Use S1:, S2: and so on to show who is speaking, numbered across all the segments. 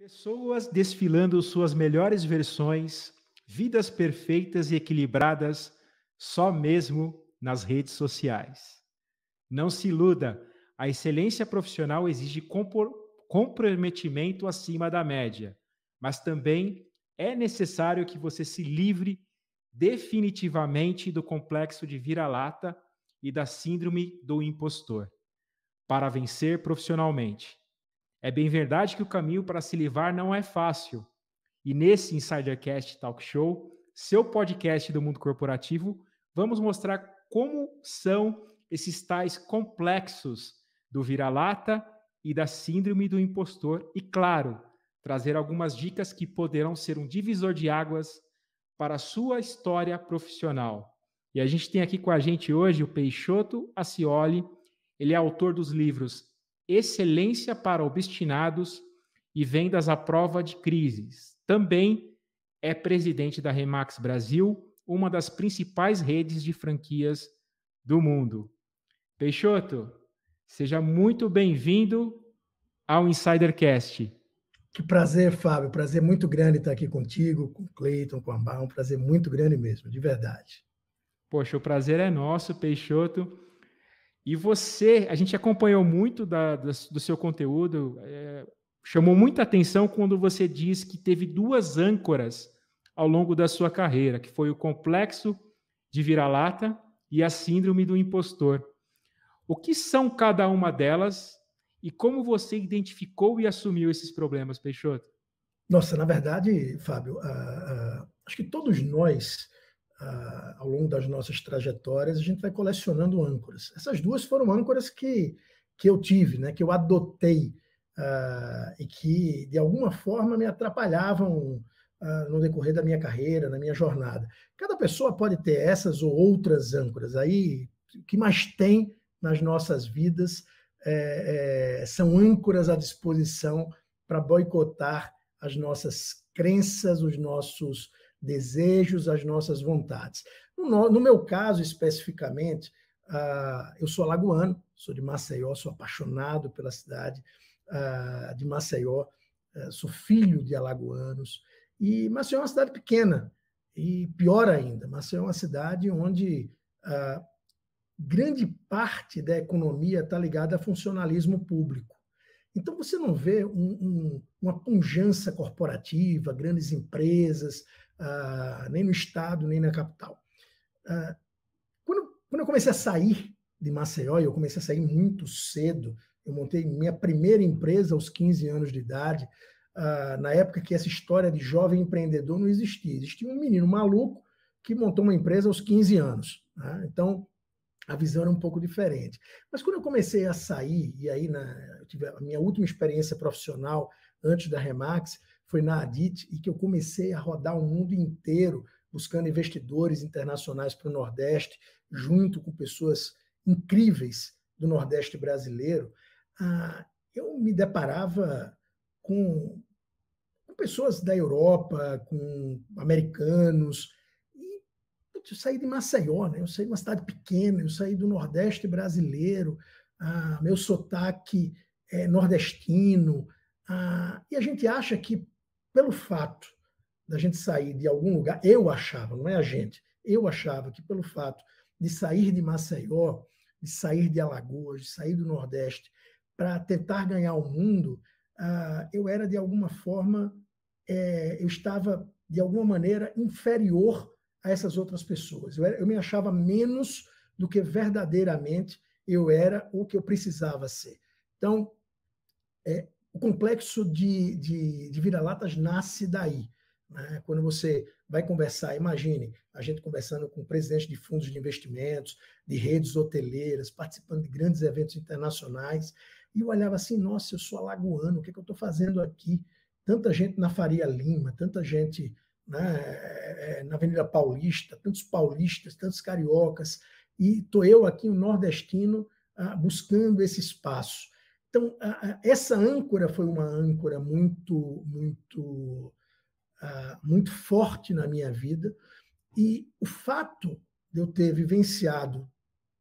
S1: Pessoas desfilando suas melhores versões, vidas perfeitas e equilibradas só mesmo nas redes sociais. Não se iluda, a excelência profissional exige comprometimento acima da média, mas também é necessário que você se livre definitivamente do complexo de vira-lata e da síndrome do impostor para vencer profissionalmente. É bem verdade que o caminho para se livrar não é fácil. E nesse Insidercast Talk Show, seu podcast do mundo corporativo, vamos mostrar como são esses tais complexos do vira-lata e da síndrome do impostor e, claro, trazer algumas dicas que poderão ser um divisor de águas para a sua história profissional. E a gente tem aqui com a gente hoje o Peixoto Acioli, ele é autor dos livros excelência para obstinados e vendas à prova de crises. Também é presidente da Remax Brasil, uma das principais redes de franquias do mundo. Peixoto, seja muito bem-vindo ao Insidercast.
S2: Que prazer, Fábio. Prazer muito grande estar aqui contigo, com o Cleiton, com a Mar. Um prazer muito grande mesmo, de verdade.
S1: Poxa, o prazer é nosso, Peixoto. E você, a gente acompanhou muito da, da, do seu conteúdo, é, chamou muita atenção quando você diz que teve duas âncoras ao longo da sua carreira, que foi o complexo de vira-lata e a síndrome do impostor. O que são cada uma delas e como você identificou e assumiu esses problemas,
S2: Peixoto? Nossa, na verdade, Fábio, uh, uh, acho que todos nós ah, ao longo das nossas trajetórias, a gente vai colecionando âncoras. Essas duas foram âncoras que, que eu tive, né, que eu adotei ah, e que, de alguma forma, me atrapalhavam ah, no decorrer da minha carreira, na minha jornada. Cada pessoa pode ter essas ou outras âncoras. Aí, o que mais tem nas nossas vidas é, é, são âncoras à disposição para boicotar as nossas crenças, os nossos desejos, as nossas vontades. No, no meu caso, especificamente, uh, eu sou alagoano, sou de Maceió, sou apaixonado pela cidade uh, de Maceió, uh, sou filho de alagoanos, e Maceió é uma cidade pequena, e pior ainda, Maceió é uma cidade onde ah, grande parte da economia está ligada a funcionalismo público. Então, você não vê um, um, uma punjança corporativa, grandes empresas, uh, nem no estado, nem na capital. Uh, quando, quando eu comecei a sair de Maceió, eu comecei a sair muito cedo, eu montei minha primeira empresa aos 15 anos de idade, uh, na época que essa história de jovem empreendedor não existia. Existia um menino maluco que montou uma empresa aos 15 anos. Né? Então, a visão era um pouco diferente. Mas quando eu comecei a sair, e aí na, eu tive a minha última experiência profissional antes da Remax, foi na Adit e que eu comecei a rodar o mundo inteiro buscando investidores internacionais para o Nordeste, junto com pessoas incríveis do Nordeste brasileiro. Ah, eu me deparava com, com pessoas da Europa, com americanos, eu saí de Maceió, né? eu saí de uma cidade pequena, eu saí do Nordeste brasileiro, ah, meu sotaque é nordestino, ah, e a gente acha que pelo fato da gente sair de algum lugar, eu achava, não é a gente, eu achava que pelo fato de sair de Maceió, de sair de Alagoas, de sair do Nordeste, para tentar ganhar o mundo, ah, eu era de alguma forma, eh, eu estava de alguma maneira inferior a essas outras pessoas. Eu, me achava menos do que verdadeiramente eu era ou que eu precisava ser. Então, é, o complexo de, de, de vira-latas nasce daí. Né? Quando você vai conversar, imagine a gente conversando com presidentes de fundos de investimentos, de redes hoteleiras, participando de grandes eventos internacionais, e eu olhava assim: nossa, eu sou alagoano, o que, é que eu estou fazendo aqui? Tanta gente na Faria Lima, tanta gente né, é, é, na Avenida Paulista, tantos paulistas, tantos cariocas, e estou eu aqui, um nordestino, ah, buscando esse espaço. Então, a, a, essa âncora foi uma âncora muito, muito, a, ah, muito forte na minha vida. E o fato de eu ter vivenciado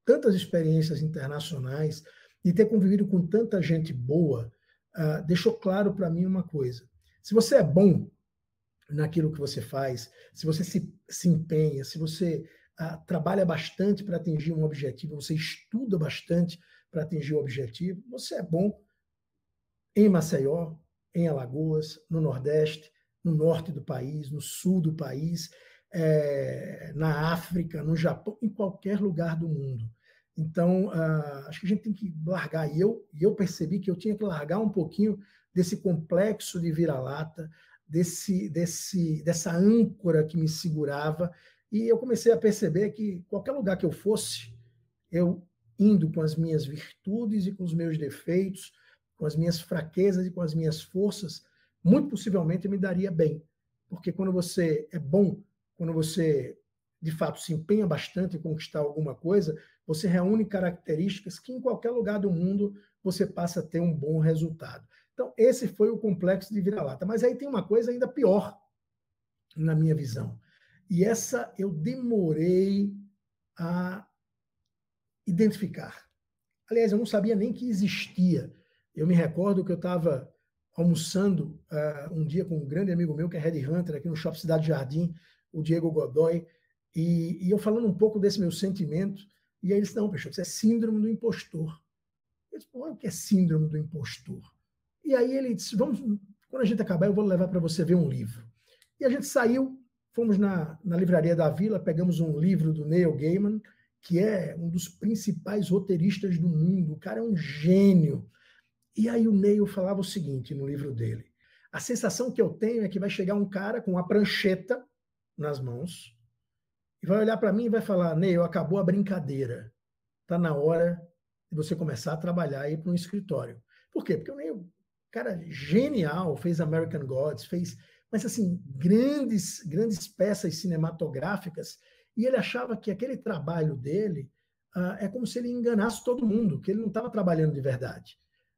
S2: tantas experiências internacionais, e ter convivido com tanta gente boa, ah, deixou claro para mim uma coisa. Se você é bom naquilo que você faz, se você se, se empenha, se você trabalha bastante para atingir um objetivo, você estuda bastante para atingir o um objetivo, você é bom em Maceió, em Alagoas, no Nordeste, no norte do país, no sul do país, é, na África, no Japão, em qualquer lugar do mundo. Então, uh, acho que a gente tem que largar. E eu, eu percebi que eu tinha que largar um pouquinho desse complexo de vira-lata, desse, desse, dessa âncora que me segurava e eu comecei a perceber que qualquer lugar que eu fosse, eu indo com as minhas virtudes e com os meus defeitos, com as minhas fraquezas e com as minhas forças, muito possivelmente me daria bem. Porque quando você é bom, quando você de fato se empenha bastante em conquistar alguma coisa, você reúne características que em qualquer lugar do mundo você passa a ter um bom resultado. Então, esse foi o complexo de vira-lata. Mas aí tem uma coisa ainda pior, na minha visão. E essa eu demorei a identificar. Aliás, eu não sabia nem que existia. Eu me recordo que eu estava almoçando uh, um dia com um grande amigo meu, que é Red Hunter, aqui no Shopping Cidade Jardim, o Diego Godoy, e, e, eu falando um pouco desse meu sentimento, e aí eles não, Peixoto, isso é síndrome do impostor. Eu disse, o que é síndrome do impostor. E aí ele disse, vamos, quando a gente acabar, eu vou levar para você ver um livro. E a gente saiu, fomos na, na livraria da Vila, pegamos um livro do Neil Gaiman, que é um dos principais roteiristas do mundo. O cara é um gênio. E aí o Neil falava o seguinte no livro dele: a sensação que eu tenho é que vai chegar um cara com uma prancheta nas mãos e vai olhar para mim e vai falar: Neil, acabou a brincadeira. Tá na hora de você começar a trabalhar aí para um escritório. Por quê? Porque o Neil, cara genial, fez American Gods, fez mas assim, grandes, grandes peças cinematográficas, e ele achava que aquele trabalho dele uh, é como se ele enganasse todo mundo, que ele não estava trabalhando de verdade.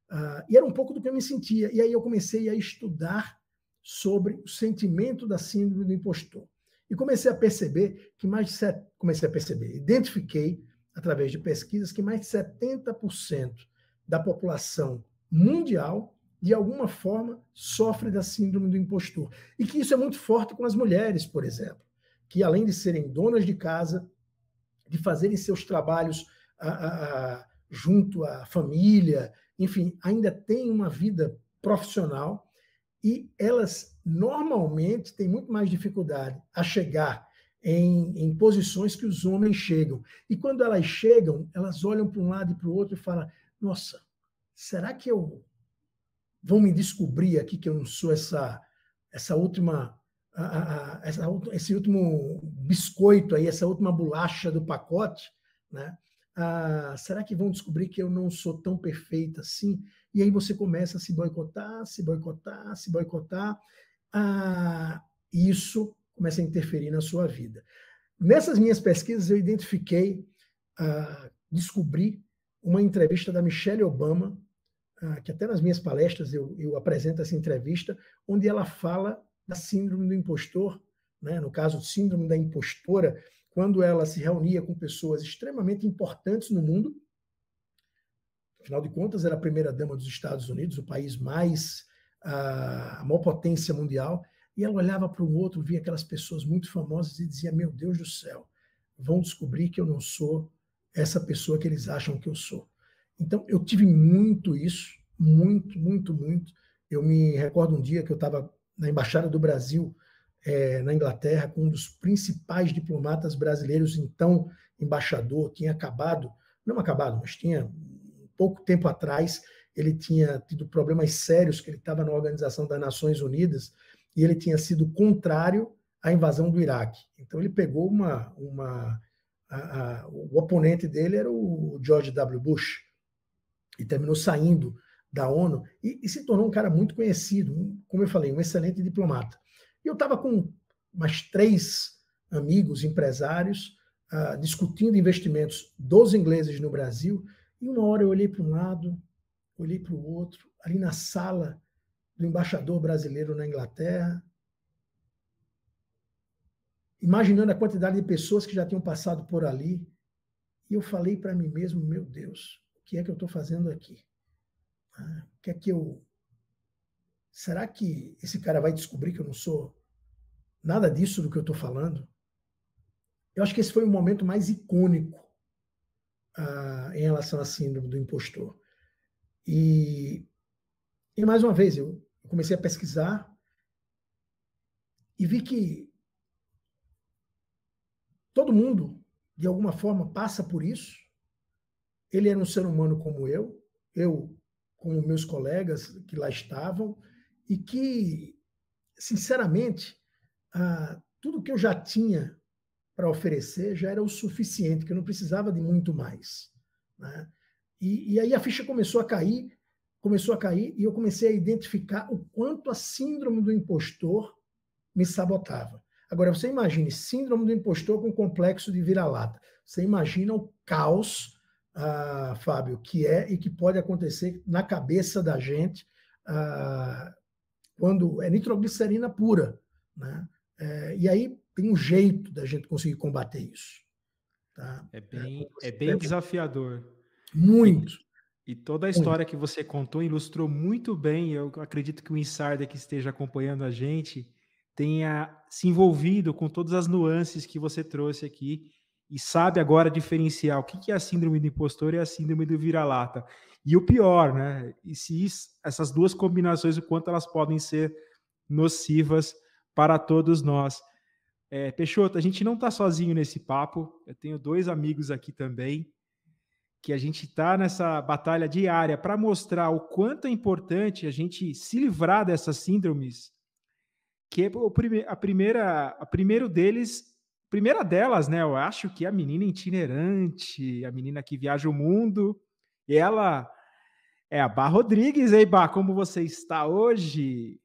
S2: Uh, e era um pouco do que eu me sentia. E aí eu comecei a estudar sobre o sentimento da síndrome do impostor. E comecei a perceber que mais de set... comecei a perceber, identifiquei através de pesquisas que mais de 70% da população mundial de alguma forma, sofre da síndrome do impostor. E que isso é muito forte com as mulheres, por exemplo, que além de serem donas de casa, de fazerem seus trabalhos a, a, a, junto à família, enfim, ainda têm uma vida profissional e elas normalmente têm muito mais dificuldade a chegar em, em, posições que os homens chegam. E quando elas chegam, elas olham para um lado e para o outro e falam: Nossa, será que eu vão me descobrir aqui que eu não sou essa essa última essa, esse último biscoito aí, essa última bolacha do pacote, né? Ah, será que vão descobrir que eu não sou tão perfeita assim? E aí você começa a se boicotar, se boicotar, se boicotar. Ah, isso começa a interferir na sua vida. Nessas minhas pesquisas, eu identifiquei, ah, descobri uma entrevista da Michelle Obama ah, que até nas minhas palestras eu, eu apresento essa entrevista, onde ela fala da síndrome do impostor, né? no caso, síndrome da impostora, quando ela se reunia com pessoas extremamente importantes no mundo. Afinal de contas, era a primeira-dama dos Estados Unidos, o país mais, ah, a maior potência mundial, e ela olhava para um outro, via aquelas pessoas muito famosas e dizia: Meu Deus do céu, vão descobrir que eu não sou essa pessoa que eles acham que eu sou. Então, eu tive muito isso, muito, muito, muito. Eu me recordo um dia que eu estava na Embaixada do Brasil, é, na Inglaterra, com um dos principais diplomatas brasileiros, então embaixador, tinha acabado, não acabado, mas tinha pouco tempo atrás, ele tinha tido problemas sérios, que ele estava na Organização das Nações Unidas, e ele tinha sido contrário à invasão do Iraque. Então ele pegou uma. uma a, a, o oponente dele era o George W. Bush e terminou saindo da ONU e, e, se tornou um cara muito conhecido, como eu falei, um excelente diplomata. E eu estava com mais três amigos empresários uh, discutindo investimentos dos ingleses no Brasil e uma hora eu olhei para um lado, olhei para o outro, ali na sala do embaixador brasileiro na Inglaterra, imaginando a quantidade de pessoas que já tinham passado por ali, e eu falei para mim mesmo, meu Deus, que é que eu estou fazendo aqui? Ah, que é que eu. Será que esse cara vai descobrir que eu não sou nada disso do que eu estou falando? Eu acho que esse foi o momento mais icônico ah, em relação à síndrome do impostor. E, e mais uma vez, eu comecei a pesquisar e vi que todo mundo, de alguma forma, passa por isso ele era um ser humano como eu, eu como meus colegas que lá estavam, e que, sinceramente, ah, tudo que eu já tinha para oferecer já era o suficiente, que eu não precisava de muito mais. Né? E, e aí a ficha começou a cair, começou a cair, e eu comecei a identificar o quanto a síndrome do impostor me sabotava. Agora, você imagine síndrome do impostor com complexo de vira-lata. Você imagina o caos Fábio, que é e que pode acontecer na cabeça da gente quando é nitroglicerina pura. Né? É, e aí tem um jeito da gente conseguir combater isso.
S1: Tá? É bem, é, é bem é desafiador.
S2: Muito.
S1: E, e toda a história muito. que você contou ilustrou muito bem. Eu acredito que o insider que esteja acompanhando a gente tenha se envolvido com todas as nuances que você trouxe aqui e sabe agora diferenciar o que é a síndrome do impostor e a síndrome do vira-lata. E o pior, né? E se isso, essas duas combinações, o quanto elas podem ser nocivas para todos nós. É, Peixoto, a gente não está sozinho nesse papo. Eu tenho dois amigos aqui também, que a gente está nessa batalha diária para mostrar o quanto é importante a gente se livrar dessas síndromes. Que é a primeira, a primeiro deles Primeira delas, né? Eu acho que é a menina itinerante, a menina que viaja o mundo, e ela é a Bar Rodrigues, aí, Bar, como você está hoje?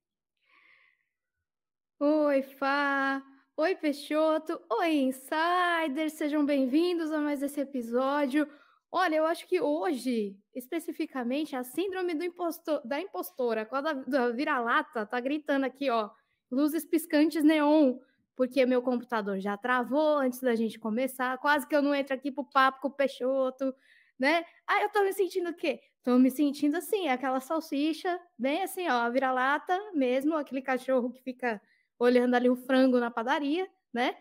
S3: Oi, Fá! Oi, Peixoto! Oi, Insiders! Sejam bem-vindos a mais esse episódio. Olha, eu acho que hoje, especificamente, a síndrome do impostor, da impostora, com a da, da vira-lata, tá gritando aqui, ó, luzes piscantes neon porque meu computador já travou antes da gente começar, quase que eu não entro aqui pro papo com o Peixoto, né? Aí eu tô me sentindo o quê? Tô me sentindo assim, aquela salsicha, bem assim, ó, vira-lata mesmo, aquele cachorro que fica olhando ali o frango na padaria, né?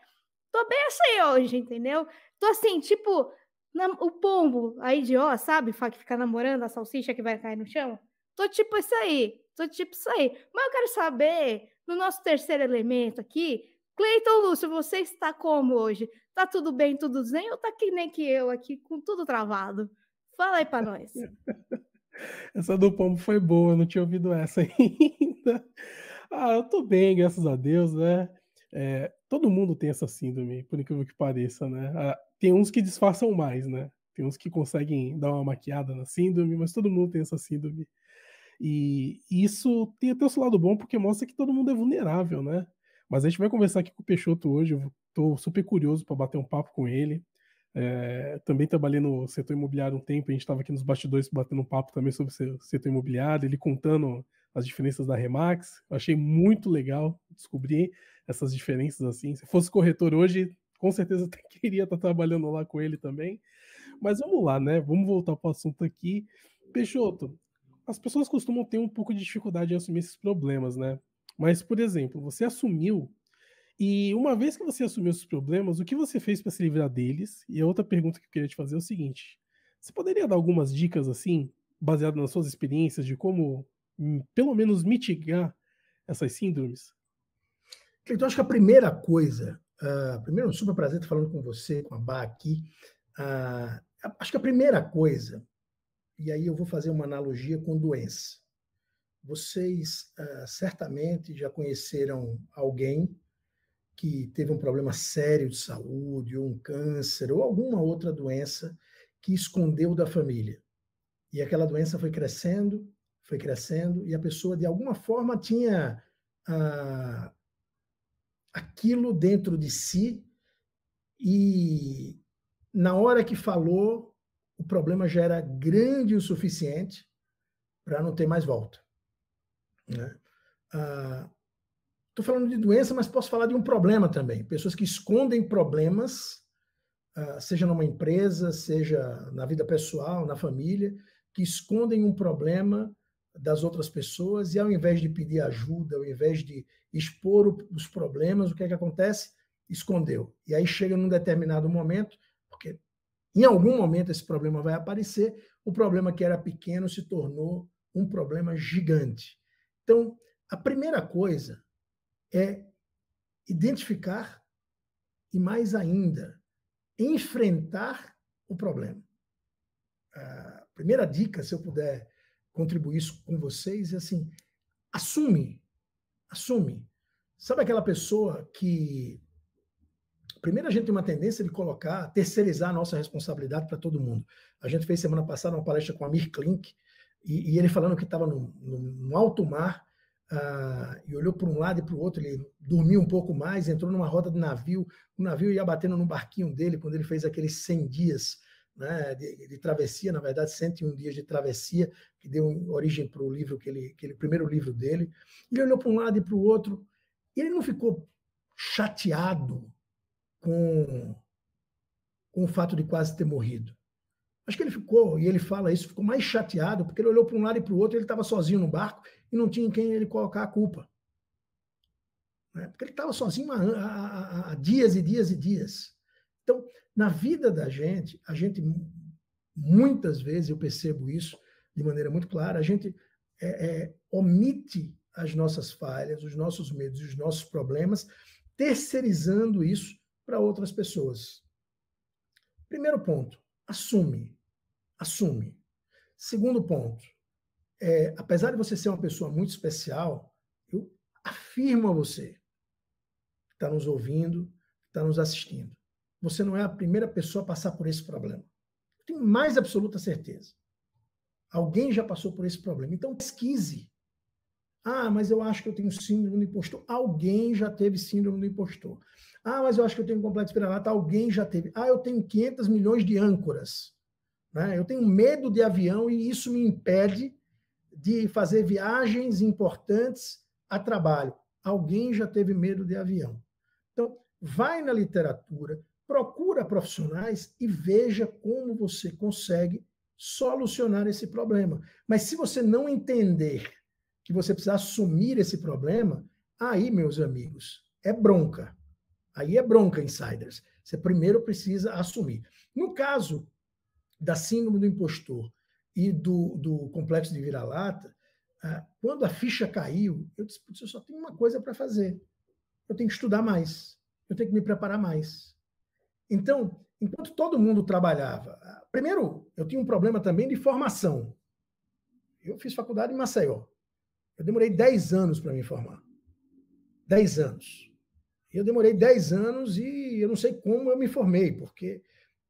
S3: Tô bem assim hoje, entendeu? Tô assim, tipo, na, o pombo aí de ó, sabe? Que fica namorando a salsicha que vai cair no chão. Tô tipo isso aí, tô tipo isso aí. Mas eu quero saber, no nosso terceiro elemento aqui, Cleiton Lúcio, você está como hoje? Tá tudo bem, tudo zen ou tá que nem que eu aqui, com tudo travado? Fala aí para nós.
S4: Essa do pombo foi boa, eu não tinha ouvido essa ainda. Ah, eu tô bem, graças a Deus, né? É, todo mundo tem essa síndrome, por incrível que pareça, né? Ah, tem uns que disfarçam mais, né? Tem uns que conseguem dar uma maquiada na síndrome, mas todo mundo tem essa síndrome. E isso tem até o seu lado bom, porque mostra que todo mundo é vulnerável, né? Mas a gente vai conversar aqui com o Peixoto hoje. Eu estou super curioso para bater um papo com ele. É, também trabalhei no setor imobiliário um tempo, a gente estava aqui nos bastidores batendo um papo também sobre o setor imobiliário, ele contando as diferenças da Remax. Eu achei muito legal descobrir essas diferenças assim. Se fosse corretor hoje, com certeza até queria estar tá trabalhando lá com ele também. Mas vamos lá, né? Vamos voltar para o assunto aqui. Peixoto, as pessoas costumam ter um pouco de dificuldade em assumir esses problemas, né? Mas, por exemplo, você assumiu, e uma vez que você assumiu esses problemas, o que você fez para se livrar deles? E a outra pergunta que eu queria te fazer é o seguinte: você poderia dar algumas dicas assim, baseado nas suas experiências, de como hum, pelo menos mitigar essas síndromes?
S2: Então, acho que a primeira coisa, uh, primeiro, um super prazer estar falando com você, com a Bá aqui. Uh, acho que a primeira coisa, e aí eu vou fazer uma analogia com doença. Vocês uh, certamente já conheceram alguém que teve um problema sério de saúde, ou um câncer, ou alguma outra doença que escondeu da família. E aquela doença foi crescendo, foi crescendo, e a pessoa, de alguma forma, tinha ah, aquilo dentro de si, e na hora que falou, o problema já era grande o suficiente para não ter mais volta. Né? Estou ah, falando de doença, mas posso falar de um problema também. Pessoas que escondem problemas, ah, seja numa empresa, seja na vida pessoal, na família, que escondem um problema das outras pessoas e ao invés de pedir ajuda, ao invés de expor os problemas, o que é que acontece? Escondeu. E aí chega num determinado momento, porque em algum momento esse problema vai aparecer, o problema que era pequeno se tornou um problema gigante. Então, a primeira coisa é identificar e, mais ainda, enfrentar o problema. A primeira dica, se eu puder contribuir isso com vocês, é assim: assume. Assume. Sabe aquela pessoa que. Primeiro, a gente tem uma tendência de colocar, terceirizar a nossa responsabilidade para todo mundo. A gente fez semana passada uma palestra com a Mir Klink, e, e ele falando que estava no, no, no, alto mar uh, e olhou para um lado e para o outro. Ele dormiu um pouco mais, entrou numa roda de navio. O navio ia batendo no barquinho dele quando ele fez aqueles 100 dias né, de, de, travessia, na verdade, 101 dias de travessia, que deu origem para o livro, que ele, aquele primeiro livro dele. Ele olhou para um lado e para o outro, e ele não ficou chateado com, com o fato de quase ter morrido. Acho que ele ficou, e ele fala isso, ficou mais chateado, porque ele olhou para um lado e para o outro, ele estava sozinho no barco e não tinha em quem ele colocar a culpa. Né? Porque ele estava sozinho há, há, há dias e dias e dias. Então, na vida da gente, a gente, muitas vezes, eu percebo isso de maneira muito clara, a gente é, é, omite as nossas falhas, os nossos medos e os nossos problemas, terceirizando isso para outras pessoas. Primeiro ponto, assume. Assume. Segundo ponto, é, apesar de você ser uma pessoa muito especial, eu afirmo a você que está nos ouvindo, que está nos assistindo. Você não é a primeira pessoa a passar por esse problema. Eu tenho mais absoluta certeza. Alguém já passou por esse problema. Então, pesquise. Ah, mas eu acho que eu tenho síndrome do impostor. Alguém já teve síndrome do impostor. Ah, mas eu acho que eu tenho complexo vira Alguém já teve. Ah, eu tenho 500 milhões de âncoras. Né? Eu tenho medo de avião e isso me impede de fazer viagens importantes a trabalho. Alguém já teve medo de avião. Então, vai na literatura, procura profissionais e veja como você consegue solucionar esse problema. Mas se você não entender que você precisa assumir esse problema, aí, meus amigos, é bronca. Aí é bronca, insiders. Você primeiro precisa assumir. No caso da síndrome do impostor e do, do complexo de vira-lata, ah, quando a ficha caiu, eu disse: eu só tenho uma coisa para fazer. Eu tenho que estudar mais. Eu tenho que me preparar mais. Então, enquanto todo mundo trabalhava, ah, primeiro, eu tinha um problema também de formação. Eu fiz faculdade em Maceió. Eu demorei 10 anos para me formar. 10 anos. Eu demorei 10 anos e eu não sei como eu me formei, porque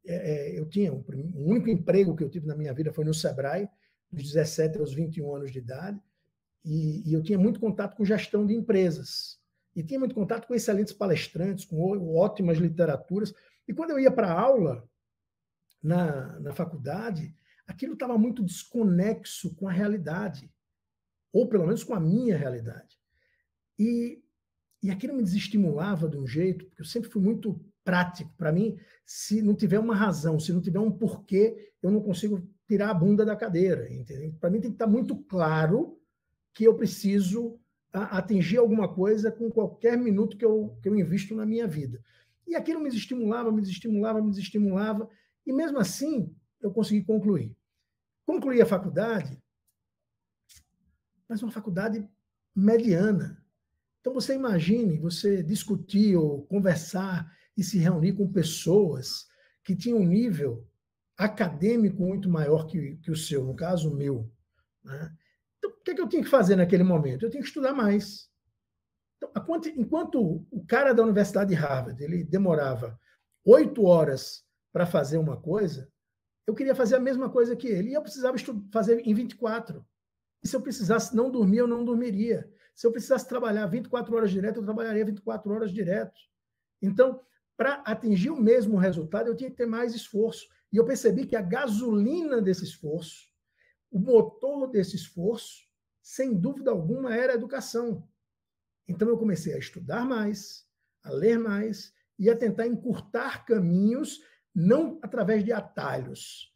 S2: é, é eu tinha o, único emprego que eu tive na minha vida foi no Sebrae, dos 17 aos 21 anos de idade, e, e eu tinha muito contato com gestão de empresas. E tinha muito contato com excelentes palestrantes, com ótimas literaturas. E quando eu ia para aula na, na faculdade, aquilo estava muito desconexo com a realidade ou pelo menos com a minha realidade. E, e aquilo me desestimulava de um jeito, porque eu sempre fui muito prático. Para mim, se não tiver uma razão, se não tiver um porquê, eu não consigo tirar a bunda da cadeira. Para mim, tem que estar tá muito claro que eu preciso atingir alguma coisa com qualquer minuto que eu, que eu invisto na minha vida. E aquilo me desestimulava, me desestimulava, me desestimulava, e mesmo assim eu consegui concluir. Concluí a faculdade mas uma faculdade mediana. Então você imagine você discutir ou conversar e se reunir com pessoas que tinham um nível acadêmico muito maior que, que o seu, no caso o meu. Né? Então, o que, é que eu tinha que fazer naquele momento? Eu tinha que estudar mais. Então, enquanto o cara da Universidade de Harvard ele demorava oito horas para fazer uma coisa, eu queria fazer a mesma coisa que ele e eu precisava fazer em 24 se eu precisasse não dormir, eu não dormiria. Se eu precisasse trabalhar 24 horas direto, eu trabalharia 24 horas direto. Então, para atingir o mesmo resultado, eu tinha que ter mais esforço. E eu percebi que a gasolina desse esforço, o motor desse esforço, sem dúvida alguma, era a educação. Então, eu comecei a estudar mais, a ler mais e a tentar encurtar caminhos, não através de atalhos,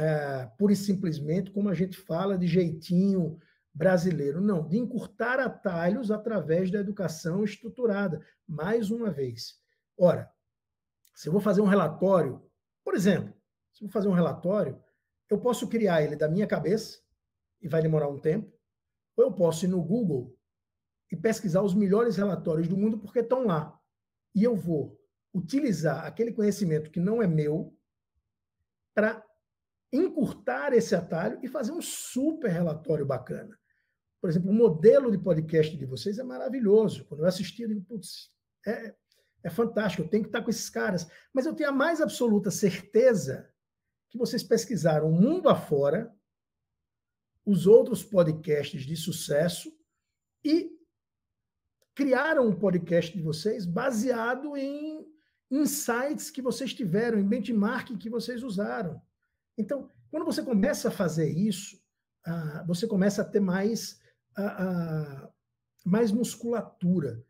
S2: é, pura e simplesmente, como a gente fala, de jeitinho brasileiro. Não, de encurtar atalhos através da educação estruturada, mais uma vez. Ora, se eu vou fazer um relatório, por exemplo, se eu vou fazer um relatório, eu posso criar ele da minha cabeça, e vai demorar um tempo, ou eu posso ir no Google e pesquisar os melhores relatórios do mundo porque estão lá. E eu vou utilizar aquele conhecimento que não é meu para encurtar esse atalho e fazer um super relatório bacana. Por exemplo, o modelo de podcast de vocês é maravilhoso. Quando eu assisti, eu digo, putz, é, é fantástico, eu tenho que estar com esses caras. Mas eu tenho a mais absoluta certeza que vocês pesquisaram mundo afora os outros podcasts de sucesso e criaram um podcast de vocês baseado em insights que vocês tiveram, em benchmark que vocês usaram. Então, quando você começa a fazer isso, ah, você começa a ter mais, ah, ah, mais musculatura,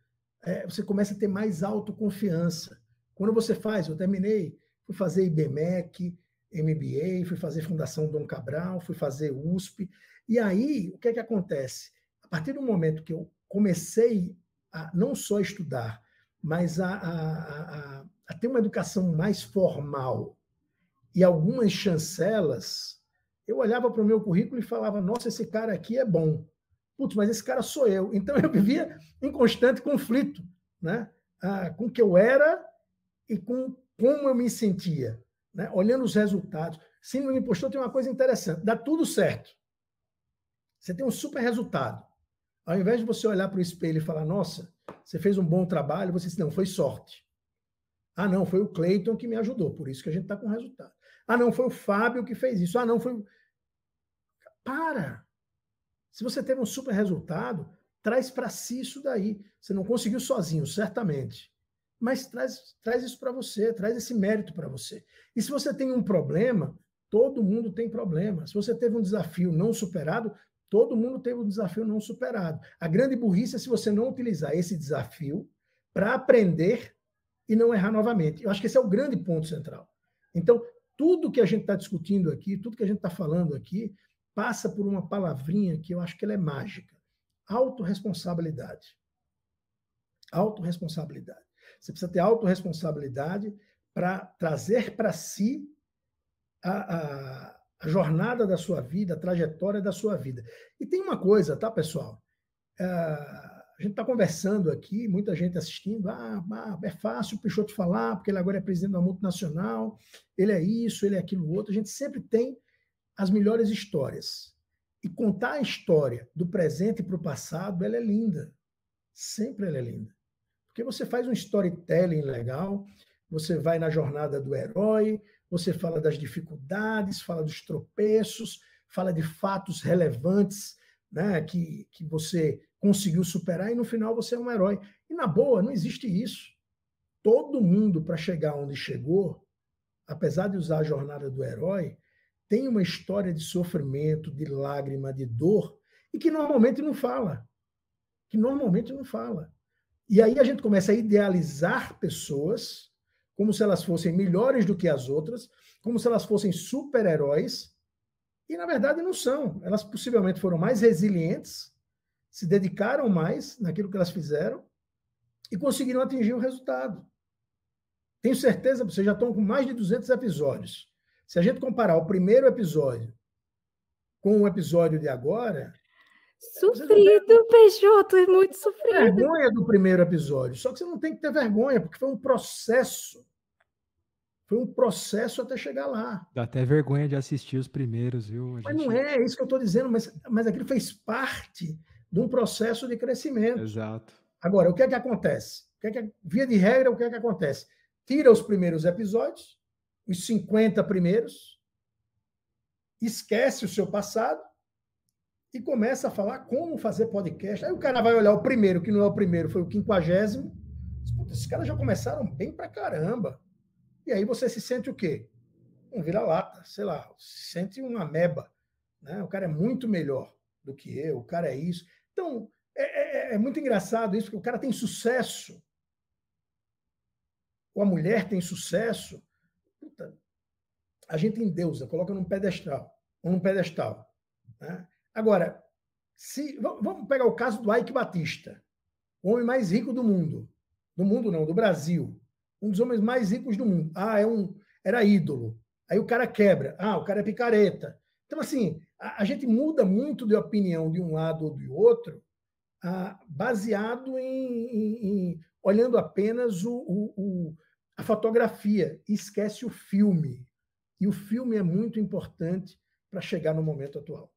S2: é, você começa a ter mais autoconfiança. Quando você faz, eu terminei, fui fazer IBMEC, MBA, fui fazer Fundação Dom Cabral, fui fazer USP. E aí, o que é que acontece? A partir do momento que eu comecei a não só estudar, mas a, a, a, a ter uma educação mais formal, e algumas chancelas, eu olhava para o meu currículo e falava: nossa, esse cara aqui é bom. Putz, mas esse cara sou eu. Então eu vivia em constante conflito né? Ah, com o que eu era e com como eu me sentia. Né? Olhando os resultados. Síndrome do impostor tem uma coisa interessante: dá tudo certo. Você tem um super resultado. Ao invés de você olhar para o espelho e falar: nossa, você fez um bom trabalho, você diz: não, foi sorte. Ah, não, foi o Cleiton que me ajudou, por isso que a gente está com resultado. Ah, não, foi o Fábio que fez isso. Ah, não, foi. Para! Se você teve um super resultado, traz para si isso daí. Você não conseguiu sozinho, certamente. Mas traz, traz isso para você, traz esse mérito para você. E se você tem um problema, todo mundo tem problema. Se você teve um desafio não superado, todo mundo teve um desafio não superado. A grande burrice é se você não utilizar esse desafio para aprender e não errar novamente. Eu acho que esse é o grande ponto central. Então, tudo que a gente está discutindo aqui, tudo que a gente está falando aqui, passa por uma palavrinha que eu acho que ela é mágica: autorresponsabilidade. Autorresponsabilidade. Você precisa ter autorresponsabilidade para trazer para si a, a, a, jornada da sua vida, a trajetória da sua vida. E tem uma coisa, tá, pessoal? Uh, a gente está conversando aqui, muita gente assistindo, ah, ah, é fácil o Peixoto falar, porque ele agora é presidente da multinacional, ele é isso, ele é aquilo outro. A gente sempre tem as melhores histórias. E contar a história do presente para o passado, ela é linda. Sempre ela é linda. Porque você faz um storytelling legal, você vai na jornada do herói, você fala das dificuldades, fala dos tropeços, fala de fatos relevantes né, que, que você conseguiu superar e no final você é um herói. E na boa, não existe isso. Todo mundo, para chegar onde chegou, apesar de usar a jornada do herói, tem uma história de sofrimento, de lágrima, de dor, e que normalmente não fala. Que normalmente não fala. E aí a gente começa a idealizar pessoas como se elas fossem melhores do que as outras, como se elas fossem super-heróis, e na verdade não são. Elas possivelmente foram mais resilientes, se dedicaram mais naquilo que elas fizeram e conseguiram atingir o resultado. Tenho certeza, vocês já estão com mais de 200 episódios. Se a gente comparar o primeiro episódio com o episódio de agora. Sofrido, Peixoto, é muito sofrido. Vergonha do primeiro episódio. Só que você não tem que ter vergonha, porque foi um processo. Foi um processo até chegar lá.
S1: Dá até vergonha de assistir os primeiros, viu? Gente... Mas não
S2: é, é isso que eu estou dizendo, mas, mas aquilo fez parte de um processo de crescimento. Exato. Agora, o que é que acontece? O que é que, via de regra, o que é que acontece? Tira os primeiros episódios, os 50 primeiros, esquece o seu passado e começa a falar como fazer podcast. Aí o cara vai olhar o primeiro, que não é o primeiro, foi o quinquagésimo. Esses caras já começaram bem pra caramba. E aí você se sente o quê? Um vira-lata, sei lá, se sente uma meba. Né? O cara é muito melhor do que eu, o cara é isso. Então, é, é, é, é muito engraçado isso, porque o cara tem sucesso, ou a mulher tem sucesso. Puta, a gente deusa coloca num pedestal, ou num pedestal. Né? Agora, se vamos pegar o caso do Ike Batista, o homem mais rico do mundo, do mundo não, do Brasil, um dos homens mais ricos do mundo. Ah, é um era ídolo. Aí o cara quebra. Ah, o cara é picareta. Então assim, a, a gente muda muito de opinião de um lado ou do outro, ah, baseado em, em, em, olhando apenas o, o, o, a fotografia, e esquece o filme. E o filme é muito importante para chegar no momento atual.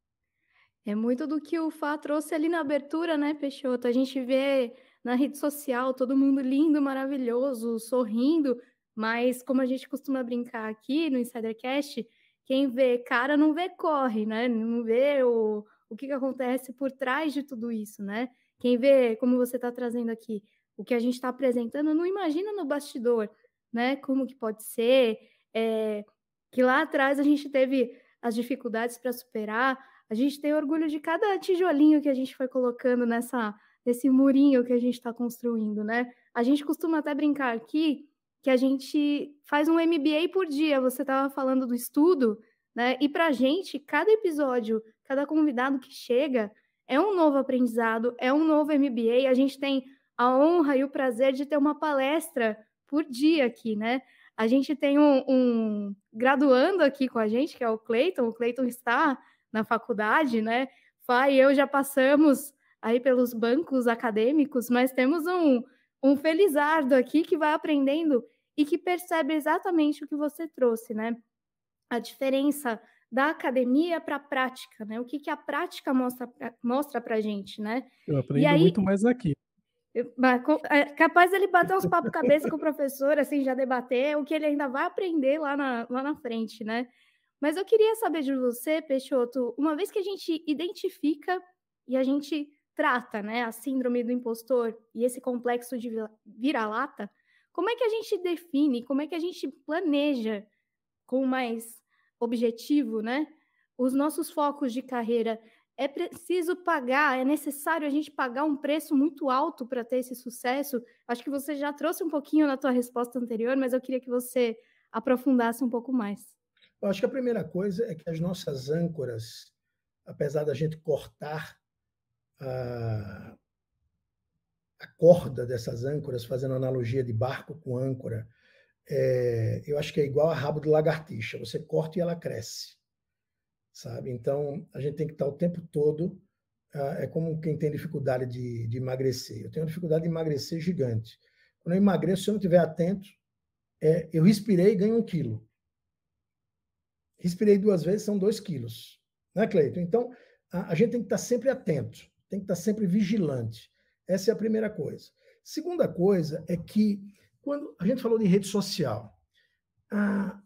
S3: É muito do que o Fá trouxe ali na abertura, né, Peixoto? A gente vê na rede social todo mundo lindo, maravilhoso, sorrindo, mas como a gente costuma brincar aqui no Insidercast, quem vê cara não vê corre, né? Não vê o, o que, que acontece por trás de tudo isso, né? Quem vê, como você está trazendo aqui, o que a gente está apresentando, não imagina no bastidor, né? Como que pode ser, é, que lá atrás a gente teve as dificuldades para superar, a gente tem orgulho de cada tijolinho que a gente foi colocando nessa nesse murinho que a gente está construindo, né? A gente costuma até brincar aqui que a gente faz um MBA por dia. Você estava falando do estudo, né? E para a gente, cada episódio, cada convidado que chega é um novo aprendizado, é um novo MBA. A gente tem a honra e o prazer de ter uma palestra por dia aqui, né? A gente tem um, um graduando aqui com a gente, que é o Cleiton. O Cleiton está na faculdade, né? Fá e eu já passamos aí pelos bancos acadêmicos, mas temos um um felizardo aqui que vai aprendendo e que percebe exatamente o que você trouxe, né? A diferença da academia para a prática, né? O que, que a prática mostra para mostra para gente, né?
S4: Eu aprendo aí, muito mais aqui.
S3: É, capaz ele bater uns papo cabeça com o professor, assim, já debater o que ele ainda vai aprender lá na, lá na frente, né? Mas eu queria saber de você, Peixoto, uma vez que a gente identifica e a gente trata, né, a síndrome do impostor e esse complexo de vira-lata, como é que a gente define, como é que a gente planeja com mais objetivo, né, os nossos focos de carreira? É preciso pagar, é necessário a gente pagar um preço muito alto para ter esse sucesso? Acho que você já trouxe um pouquinho na tua resposta anterior, mas eu queria que você aprofundasse um pouco mais.
S2: Eu acho que a primeira coisa é que as nossas âncoras, apesar da gente cortar a, a corda dessas âncoras, fazendo analogia de barco com âncora, é, eu acho que é igual a rabo de lagartixa. Você corta e ela cresce, sabe? Então a gente tem que estar o tempo todo ah, é como quem tem dificuldade de, de, emagrecer. Eu tenho dificuldade de emagrecer gigante. Quando eu emagreço, se eu não estiver atento, é, eu respirei e ganho um quilo. Respirei duas vezes, são dois quilos. Né, Cleiton? Então, a, a gente tem que estar sempre atento tem que estar sempre vigilante. Essa é a primeira coisa. Segunda coisa é que, quando a gente falou de rede social, ah,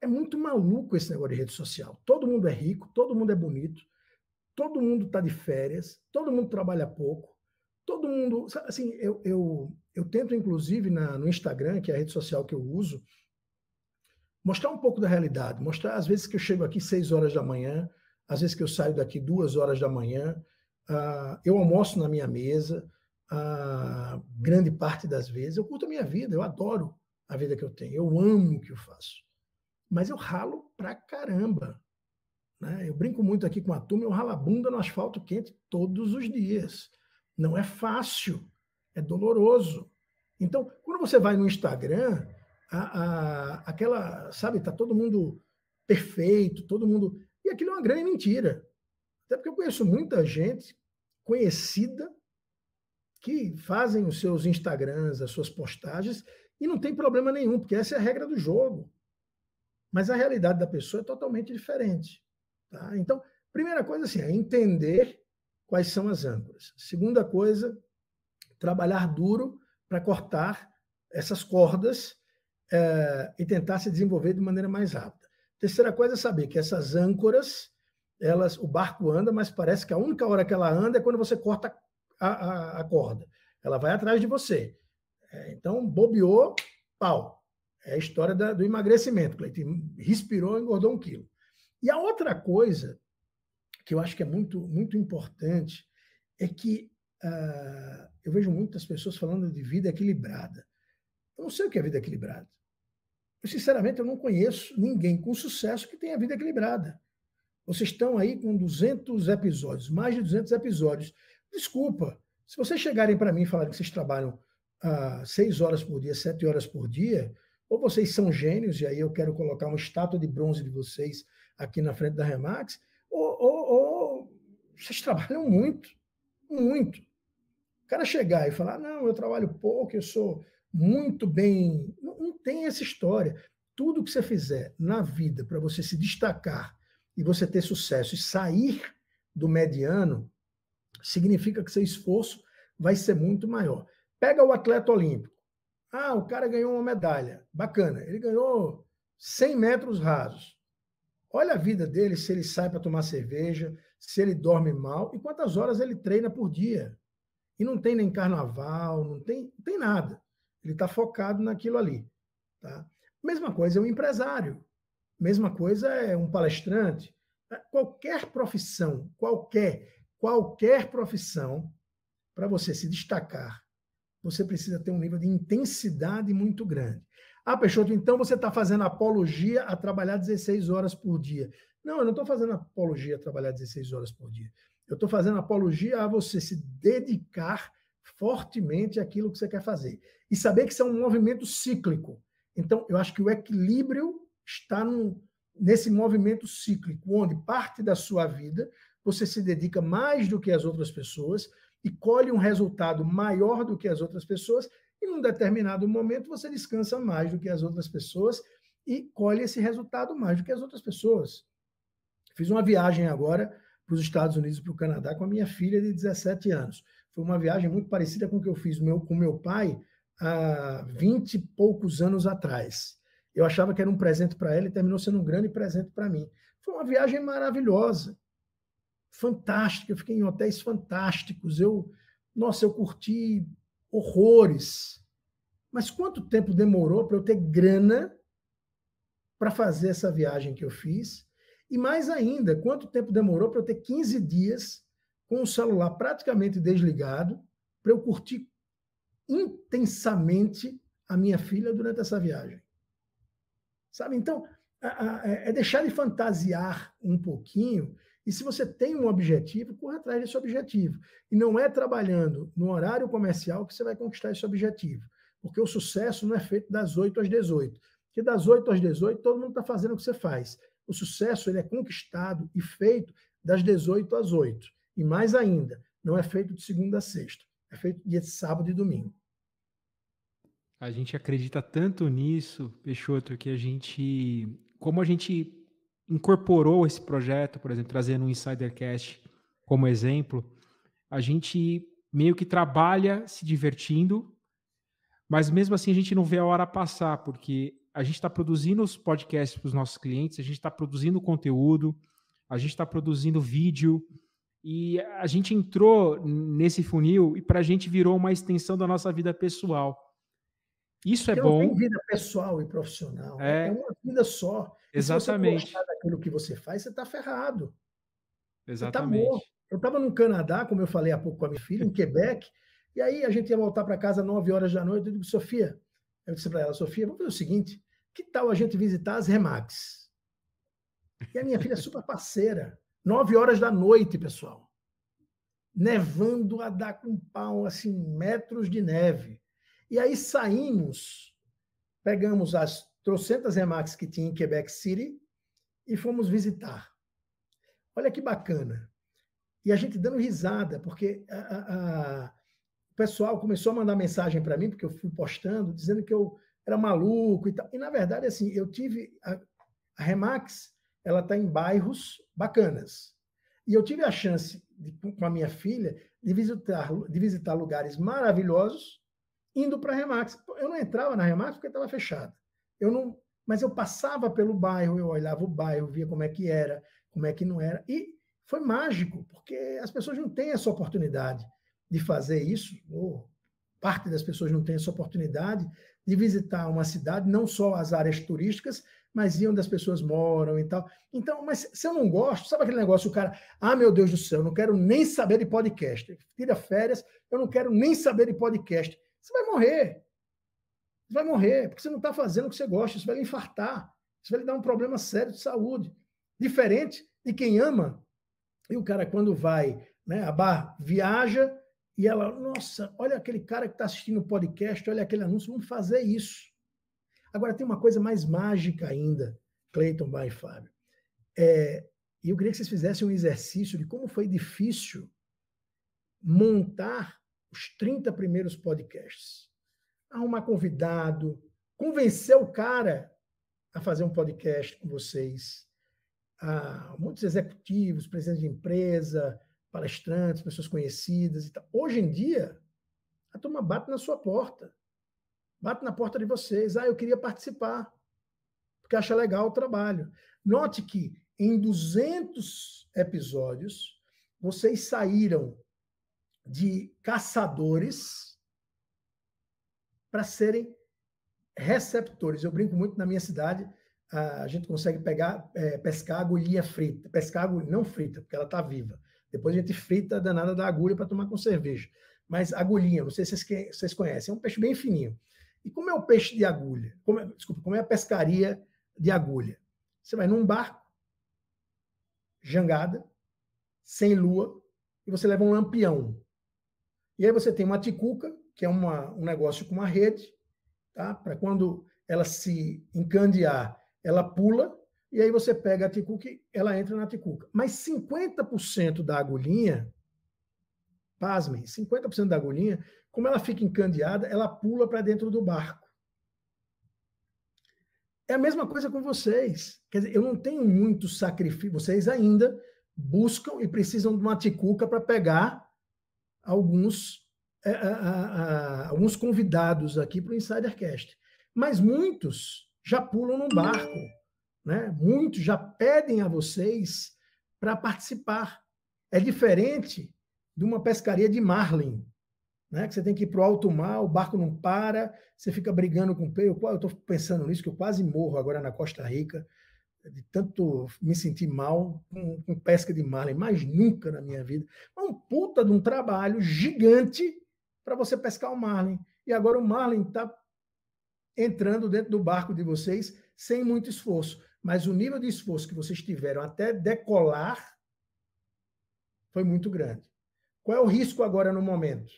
S2: é muito maluco esse negócio de rede social. Todo mundo é rico, todo mundo é bonito, todo mundo está de férias, todo mundo trabalha pouco, todo mundo. Assim, eu, eu, eu tento, inclusive, na, no Instagram, que é a rede social que eu uso, mostrar um pouco da realidade, mostrar às vezes que eu chego aqui seis horas da manhã, às vezes que eu saio daqui duas horas da manhã, ah, eu almoço na minha mesa, ah, grande parte das vezes. Eu curto a minha vida, eu adoro a vida que eu tenho, eu amo o que eu faço. Mas eu ralo pra caramba. Né? Eu brinco muito aqui com a turma, eu ralo a bunda no asfalto quente todos os dias. Não é fácil, é doloroso. Então, quando você vai no Instagram, a, a, aquela, sabe, tá todo mundo perfeito, todo mundo. E aquilo é uma grande mentira. Até porque eu conheço muita gente conhecida que fazem os seus Instagrams, as suas postagens, e não tem problema nenhum, porque essa é a regra do jogo. Mas a realidade da pessoa é totalmente diferente. Tá? Então, primeira coisa assim, é entender quais são as âncoras. Segunda coisa, trabalhar duro para cortar essas cordas é, e tentar se desenvolver de maneira mais rápida. Terceira coisa é saber que essas âncoras elas, o barco anda, mas parece que a única hora que ela anda é quando você corta a, a, a corda. Ela vai atrás de você. É, então, bobeou, pau. É a história da, do emagrecimento, Cleiton. Respirou, engordou um quilo. E a outra coisa que eu acho que é muito, muito importante é que uh, eu vejo muitas pessoas falando de vida equilibrada. Eu não sei o que é vida equilibrada. Eu, sinceramente, eu não conheço ninguém com sucesso que tenha vida equilibrada. Vocês estão aí com 200 episódios, mais de 200 episódios. Desculpa, se vocês chegarem para mim e falarem que vocês trabalham ah, seis horas por dia, sete horas por dia, ou vocês são gênios, e aí eu quero colocar uma estátua de bronze de vocês aqui na frente da Remax, ou, ou, ou vocês trabalham muito, muito. O cara chegar e falar, não, eu trabalho pouco, eu sou muito bem. Não, não tem essa história. Tudo que você fizer na vida para você se destacar e você ter sucesso. E sair do mediano significa que seu esforço vai ser muito maior. Pega o atleta olímpico. Ah, o cara ganhou uma medalha. Bacana. Ele ganhou 100 metros rasos. Olha a vida dele, se ele sai para tomar cerveja, se ele dorme mal e quantas horas ele treina por dia. E não tem nem carnaval, não tem, não tem nada. Ele está focado naquilo ali. Tá? Mesma coisa é um empresário. Mesma coisa é um palestrante. É, qualquer profissão, qualquer, qualquer profissão, para você se destacar, você precisa ter um nível de intensidade muito grande. Ah, Peixoto, então você está fazendo apologia a trabalhar 16 horas por dia. Não, eu não estou fazendo apologia a trabalhar 16 horas por dia. Eu estou fazendo apologia a você se dedicar fortemente àquilo que você quer fazer. E saber que isso é um movimento cíclico. Então, eu acho que o equilíbrio está num, nesse movimento cíclico, onde parte da sua vida você se dedica mais do que as outras pessoas e colhe um resultado maior do que as outras pessoas, e num determinado momento você descansa mais do que as outras pessoas e colhe esse resultado mais do que as outras pessoas. Fiz uma viagem agora para os Estados Unidos e para o Canadá com a minha filha de 17 anos. Foi uma viagem muito parecida com o que eu fiz meu, com meu pai há 20 e poucos anos atrás. Eu achava que era um presente para ela e terminou sendo um grande presente para mim. Foi uma viagem maravilhosa, fantástica. Eu fiquei em hotéis fantásticos. Eu, nossa, eu curti horrores. Mas quanto tempo demorou para eu ter grana para fazer essa viagem que eu fiz? E mais ainda, quanto tempo demorou para eu ter 15 dias com o celular praticamente desligado para eu curtir intensamente a minha filha durante essa viagem? sabe? Então, é, é deixar de fantasiar um pouquinho. E se você tem um objetivo, corra atrás desse objetivo. E não é trabalhando no horário comercial que você vai conquistar esse objetivo. Porque o sucesso não é feito das 8 às 18. Porque das 8 às 18, todo mundo está fazendo o que você faz. O sucesso ele é conquistado e feito das 18 às 8. E mais ainda, não é feito de segunda a sexta. É feito de sábado e domingo.
S1: A gente acredita tanto nisso, Peixoto, que a gente, como a gente incorporou esse projeto, por exemplo, trazendo um Insidercast como exemplo, a gente meio que trabalha se divertindo, mas mesmo assim a gente não vê a hora passar, porque a gente está produzindo os podcasts para os nossos clientes, a gente está produzindo conteúdo, a gente está produzindo vídeo, e a gente entrou nesse funil e para a gente virou uma extensão da nossa
S2: vida pessoal. Isso é bom. Tem vida pessoal e profissional. Né? É, é uma vida só. Exatamente. E se você daquilo que você faz, você está ferrado.
S1: Tá Exatamente.
S2: Tá eu estava no Canadá, como eu falei há pouco com a minha filha, em Quebec, e aí a gente ia voltar para casa às 9 horas da noite. Eu digo, Sofia, eu disse para ela, Sofia, vamos fazer o seguinte: que tal a gente visitar as Remax? E a minha filha é super parceira. 9 horas da noite, pessoal. Nevando a dar com pau, assim, metros de neve. E aí saímos, pegamos as trocentas remax que tinha em Quebec City e fomos visitar. Olha que bacana. E a gente dando risada, porque a, a, a, o pessoal começou a mandar mensagem para mim, porque eu fui postando, dizendo que eu era maluco e tal. E, na verdade, assim, eu tive... A, a Remax, ela está em bairros bacanas. E eu tive a chance, de, com a minha filha, de visitar, de visitar lugares maravilhosos indo para a Remax. Eu não entrava na Remax porque estava fechada. Eu não, mas eu passava pelo bairro, eu olhava o bairro, via como é que era, como é que não era, e foi mágico, porque as pessoas não têm essa oportunidade de fazer isso, ou parte das pessoas não tem essa oportunidade de visitar uma cidade, não só as áreas turísticas, mas onde as pessoas moram e tal. Então, mas se eu não gosto, sabe aquele negócio, o cara, ah, meu Deus do céu, eu não quero nem saber de podcast. Tira férias, eu não quero nem saber de podcast. Você vai morrer. Você vai morrer, porque você não está fazendo o que você gosta. Isso vai lhe infartar. Isso vai lhe dar um problema sério de saúde. Diferente de quem ama. E o cara, quando vai, né, a bar viaja e ela, nossa, olha aquele cara que está assistindo o podcast, olha aquele anúncio, vamos fazer isso. Agora, tem uma coisa mais mágica ainda, Clayton Bar e Fábio. É, eu queria que vocês fizessem um exercício de como foi difícil montar os 30 primeiros podcasts. Arrumar convidado, convencer o cara a fazer um podcast com vocês. Ah, muitos executivos, presidentes de empresa, palestrantes, pessoas conhecidas e tal. Hoje em dia, a turma bate na sua porta. Bate na porta de vocês. Ah, eu queria participar, porque acha legal o trabalho. Note que em 200 episódios, vocês saíram de caçadores para serem receptores. Eu brinco muito na minha cidade, a gente consegue pegar, é, pescar agulhinha frita, pescar agulha não frita, porque ela está viva. Depois a gente frita a danada da agulha para tomar com cerveja. Mas agulhinha, não sei se vocês, conhecem, é um peixe bem fininho. E como é o peixe de agulha? Como é, desculpa, como é a pescaria de agulha? Você vai num barco, jangada, sem lua, e você leva um lampião. E aí você tem uma ticuca, que é uma, um negócio com uma rede, tá? para quando ela se encandear, ela pula, e aí você pega a ticuca e ela entra na ticuca. Mas 50% da agulhinha, pasmem, 50% da agulhinha, como ela fica encandeada, ela pula para dentro do barco. É a mesma coisa com vocês. Quer dizer, eu não tenho muito sacrifício. Vocês ainda buscam e precisam de uma ticuca para pegar alguns, é, a, a, alguns convidados aqui para o Insidercast. Mas muitos já pulam no barco, né? muitos já pedem a vocês para participar. É diferente de uma pescaria de marlin, né? Que você tem que ir para o alto mar, o barco não para, você fica brigando com o peixe. Eu estou pensando nisso, que eu quase morro agora na Costa Rica de tanto me sentir mal com, com pesca de marlin, mais nunca na minha vida. É um puta de um trabalho gigante para você pescar o marlin. E agora o marlin está entrando dentro do barco de vocês sem muito esforço. Mas o nível de esforço que vocês tiveram até decolar foi muito grande. Qual é o risco agora no momento?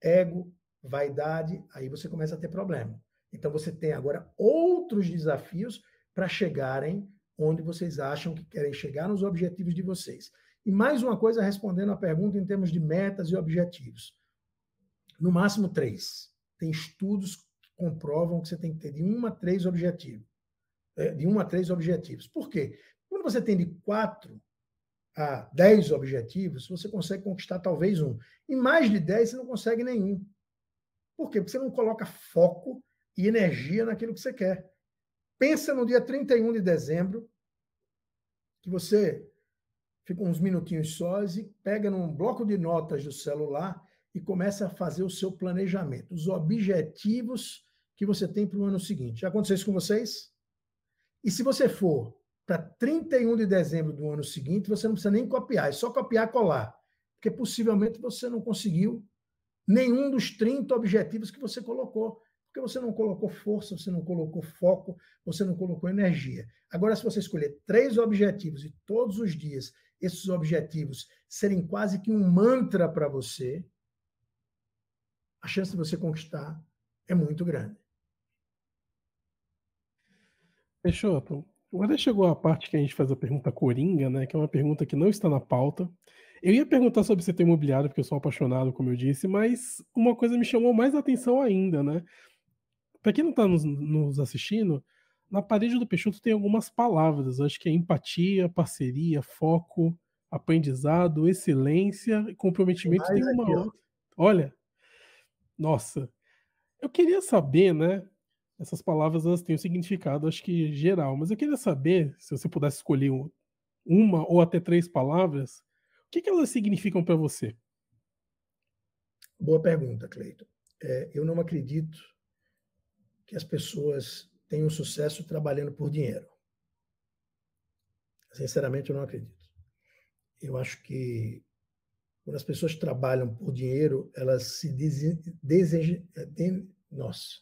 S2: Ego, vaidade, aí você começa a ter problema. Então você tem agora outros desafios para chegarem onde vocês acham que querem chegar nos objetivos de vocês. E mais uma coisa respondendo à pergunta em termos de metas e objetivos. No máximo três. Tem estudos que comprovam que você tem que ter de um a três objetivos. É, de um a três objetivos. Por quê? Quando você tem de quatro a dez objetivos, você consegue conquistar talvez um. E mais de dez você não consegue nenhum. Por quê? Porque você não coloca foco e energia naquilo que você quer. Pensa no dia 31 de dezembro, que você fica uns minutinhos sós e pega num bloco de notas do celular e começa a fazer o seu planejamento, os objetivos que você tem para o ano seguinte. Já aconteceu isso com vocês? E se você for para 31 de dezembro do ano seguinte, você não precisa nem copiar, é só copiar e colar, porque possivelmente você não conseguiu nenhum dos 30 objetivos que você colocou porque você não colocou força, você não colocou foco, você não colocou energia. Agora, se você escolher três objetivos e todos os dias esses objetivos serem quase que um mantra para você, a chance de você conquistar é muito grande.
S4: Peixoto, agora chegou a parte que a gente faz a pergunta coringa, né? Que é uma pergunta que não está na pauta. Eu ia perguntar sobre você ter imobiliário, porque eu sou apaixonado, como eu disse, mas uma coisa me chamou mais atenção ainda, né? Para quem não está nos, nos, assistindo, na parede do Peixoto tem algumas palavras. Acho que é empatia, parceria, foco, aprendizado, excelência e comprometimento. Tem, tem uma aqui, outra. Olha, nossa. Eu queria saber, né? Essas palavras elas têm um significado, acho que geral, mas eu queria saber, se você pudesse escolher uma ou até três palavras, o que, que elas significam para você?
S2: Boa pergunta, Cleiton. É, eu não acredito que as pessoas tenham sucesso trabalhando por dinheiro. Sinceramente, eu não acredito. Eu acho que quando as pessoas trabalham por dinheiro, elas se desejam. Eh, nossa,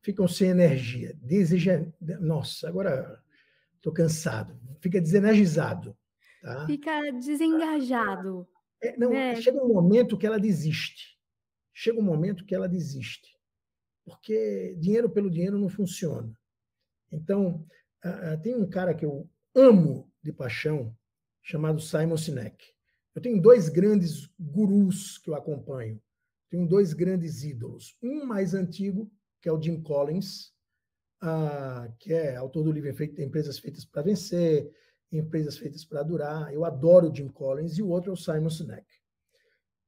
S2: ficam sem energia. Desejam. Nossa, agora estou cansado. Fica desenergizado. Tá? Fica
S3: ah, desengajado.
S2: É, não, né? chega um momento que ela desiste. Chega um momento que ela desiste porque dinheiro pelo dinheiro não funciona. Então, tem um cara que eu amo de paixão, chamado Simon Sinek. Eu tenho dois grandes gurus que eu acompanho, tenho dois grandes ídolos. Um mais antigo, que é o Jim Collins, que é autor do livro Empresas Feitas para Vencer, Empresas Feitas para Durar. Eu adoro o Jim Collins, e o outro é o Simon Sinek.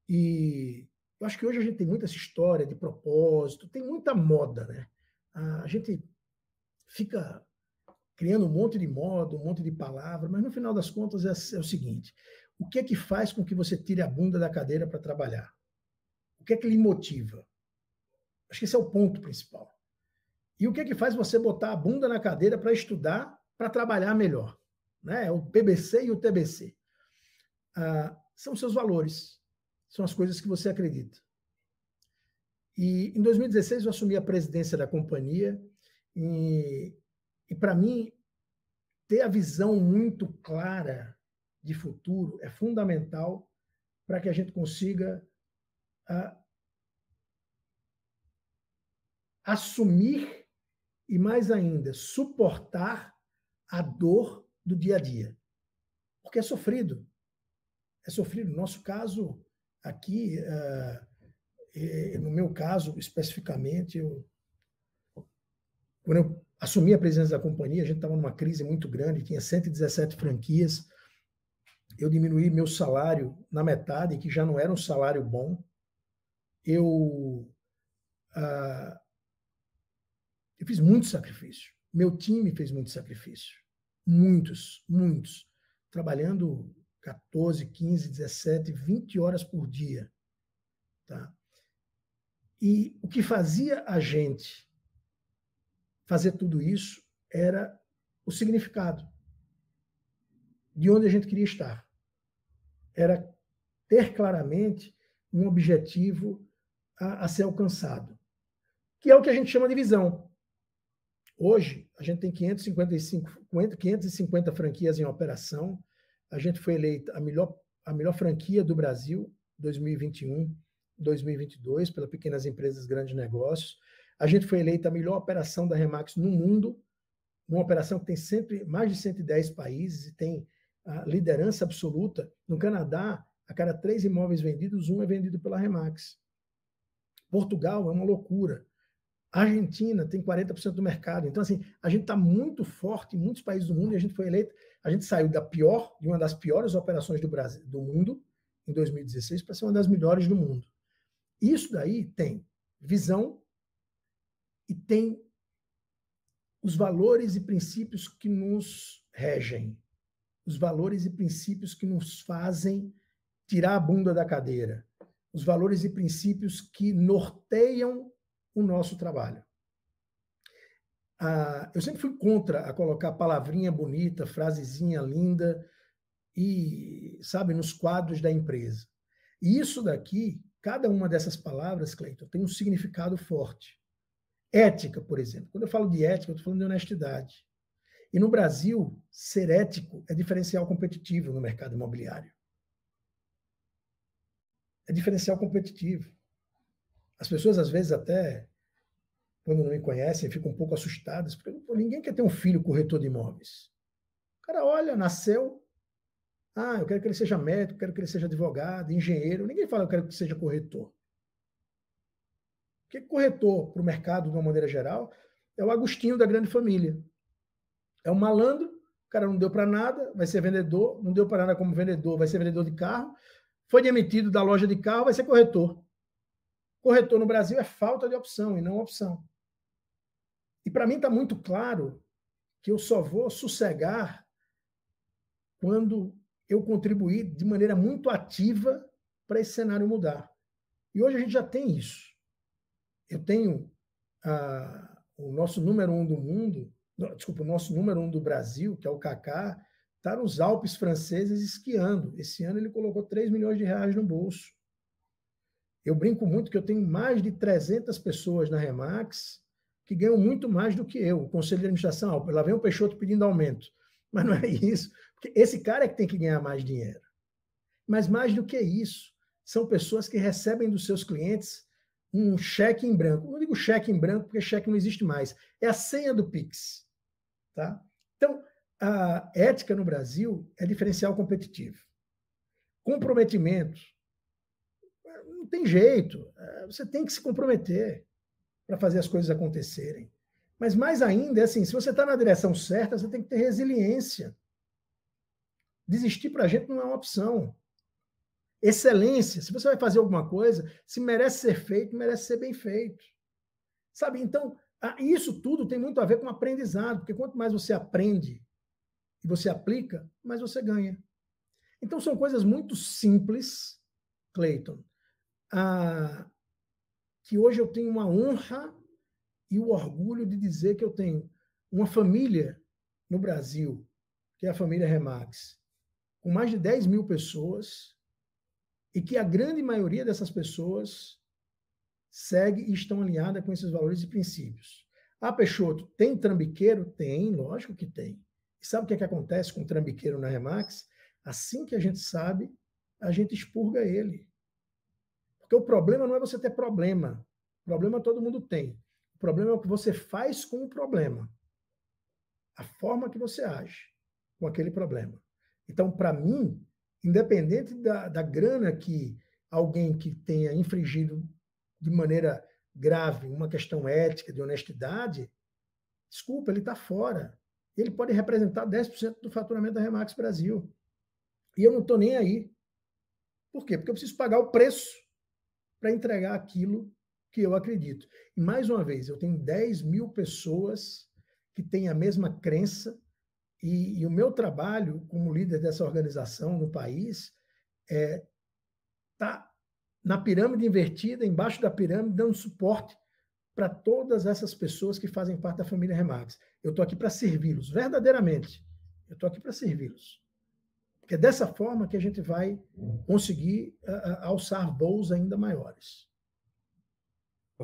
S2: E eu acho que hoje a gente tem muita essa história de propósito, tem muita moda, né? A gente fica criando um monte de moda, um monte de palavra, mas no final das contas é, é o seguinte: o que é que faz com que você tire a bunda da cadeira para trabalhar? O que é que lhe motiva? Acho que esse é o ponto principal. E o que é que faz você botar a bunda na cadeira para estudar, para trabalhar melhor? Né? É o PBC e o TBC. Ah, são seus valores são as coisas que você acredita. E em 2016 eu assumi a presidência da companhia e, e para mim ter a visão muito clara de futuro é fundamental para que a gente consiga a, assumir e mais ainda suportar a dor do dia a dia, porque é sofrido, é sofrido. No nosso caso Aqui, eh, eh, eh, no meu caso especificamente, eu, quando eu assumi a presidência da companhia, a gente estava numa crise muito grande, tinha 117 franquias. Eu diminuí meu salário na metade, que já não era um salário bom. Eu, ah, eu fiz muito sacrifício. Meu time fez muito sacrifício. Muitos, muitos. Trabalhando 14, 15, 17, 20 horas por dia. Tá? E o que fazia a gente fazer tudo isso era o significado de onde a gente queria estar. Era ter claramente um objetivo a, a ser alcançado, que é o que a gente chama de visão. Hoje, a gente tem 555, 550 franquias em operação, a gente foi eleita a melhor, a melhor franquia do Brasil 2021, 2022 pela Pequenas Empresas Grandes Negócios. A gente foi eleita a melhor operação da Remax no mundo, uma operação que tem sempre mais de 110 países e tem a ah, liderança absoluta. No Canadá, a cada três imóveis vendidos, um é vendido pela Remax. Portugal é uma loucura. A Argentina tem 40% do mercado. Então, assim, a gente está muito forte em muitos países do mundo e a gente foi eleito. A gente saiu da pior, de uma das piores operações do, Brasil, do mundo, em 2016, para ser uma das melhores do mundo. Isso daí tem visão e tem os valores e princípios que nos regem, os valores e princípios que nos fazem tirar a bunda da cadeira, os valores e princípios que norteiam o nosso trabalho. Ah, eu sempre fui contra a colocar palavrinha bonita, frasezinha linda e, sabe, nos quadros da empresa. E isso daqui, cada uma dessas palavras, Cleiton, tem um significado forte. Ética, por exemplo. Quando eu falo de ética, eu estou falando de honestidade. E no Brasil, ser ético é diferencial competitivo no mercado imobiliário. É diferencial competitivo. As pessoas, às vezes, até quando não me conhecem, ficam um pouco assustadas, porque pô, ninguém quer ter um filho corretor de imóveis. O cara olha, nasceu, ah, eu quero que ele seja médico, quero que ele seja advogado, engenheiro. Ninguém fala eu quero que seja corretor. Porque corretor, para o mercado, de uma maneira geral, é o Agostinho da grande família. É um malandro, o cara não deu para nada, vai ser vendedor, não deu para nada como vendedor, vai ser vendedor de carro, foi demitido da loja de carro, vai ser corretor. Corretor no Brasil é falta de opção e não opção. E para mim está muito claro que eu só vou sossegar quando eu contribuir de maneira muito ativa para esse cenário mudar. E hoje a gente já tem isso. Eu tenho ah, o nosso número um do mundo, desculpa, o nosso número um do Brasil, que é o Kaká, está nos Alpes franceses esquiando. Esse ano ele colocou 3 milhões de reais no bolso. Eu brinco muito que eu tenho mais de 300 pessoas na Remax que ganham muito mais do que eu. O conselho de administração, lá vem o Peixoto pedindo aumento. Mas não é isso. Porque esse cara é que tem que ganhar mais dinheiro. Mas mais do que isso, são pessoas que recebem dos seus clientes um cheque em branco. Não digo cheque em branco, porque cheque não existe mais. É a senha do Pix. Tá? Então, a ética no Brasil é diferencial competitivo. Comprometimento não tem jeito. É, você tem que se comprometer para fazer as coisas acontecerem. Mas mais ainda, é assim, se você está na direção certa, você tem que ter resiliência. Desistir para a gente não é uma opção. Excelência. Se você vai fazer alguma coisa, se merece ser feito, merece ser bem feito. Sabe? Então, isso tudo tem muito a ver com aprendizado, porque quanto mais você aprende e você aplica, mais você ganha. Então, são coisas muito simples, Clayton, ah, que hoje eu tenho uma honra e o orgulho de dizer que eu tenho uma família no Brasil, que é a família Remax, com mais de 10 mil pessoas, e que a grande maioria dessas pessoas segue e estão alinhada com esses valores e princípios. Ah, Peixoto, tem trambiqueiro? Tem, lógico que tem. E sabe o que, é que acontece com o trambiqueiro na Remax? Assim que a gente sabe, a gente expurga ele. Porque o problema não é você ter problema. Problema todo mundo tem. O problema é o que você faz com o problema. A forma que você age com aquele problema. Então, para mim, independente da, da grana que alguém que tenha infringido de maneira grave uma questão ética, de honestidade, desculpa, ele está fora. Ele pode representar 10% do faturamento da Remax Brasil. E eu não estou nem aí. Por quê? Porque eu preciso pagar o preço para entregar aquilo que eu acredito. E mais uma vez, eu tenho 10 mil pessoas que têm a mesma crença, e, e o meu trabalho como líder dessa organização no país é tá na pirâmide invertida, embaixo da pirâmide, dando suporte para todas essas pessoas que fazem parte da família Remax. Eu estou aqui para servi-los, verdadeiramente. Eu estou aqui para servi-los. Porque é dessa forma que a gente vai conseguir alçar voos ainda maiores.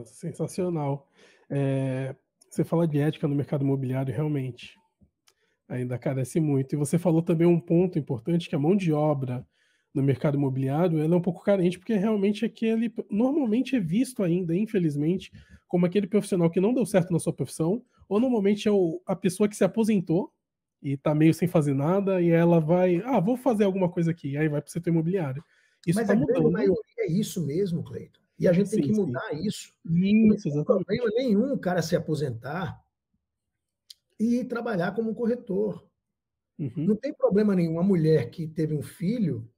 S4: Sensacional. É, você fala de ética no mercado imobiliário, realmente. Ainda carece muito. E você falou também um ponto importante, que a mão de obra no mercado imobiliário ela é um pouco carente, porque realmente aquele é normalmente é visto ainda, infelizmente, como aquele profissional que não deu certo na sua profissão, ou normalmente é o, a pessoa que se aposentou e tá meio sem fazer nada, e ela vai, ah, vou fazer alguma coisa aqui, e aí vai para o setor imobiliário. Isso Mas tá a mudando. Né? maioria
S2: é isso mesmo, Cleiton. E a gente sim, tem que mudar isso. Não tem problema nenhum o cara se aposentar e trabalhar como corretor. Uhum. Não tem problema nenhum a mulher que teve um filho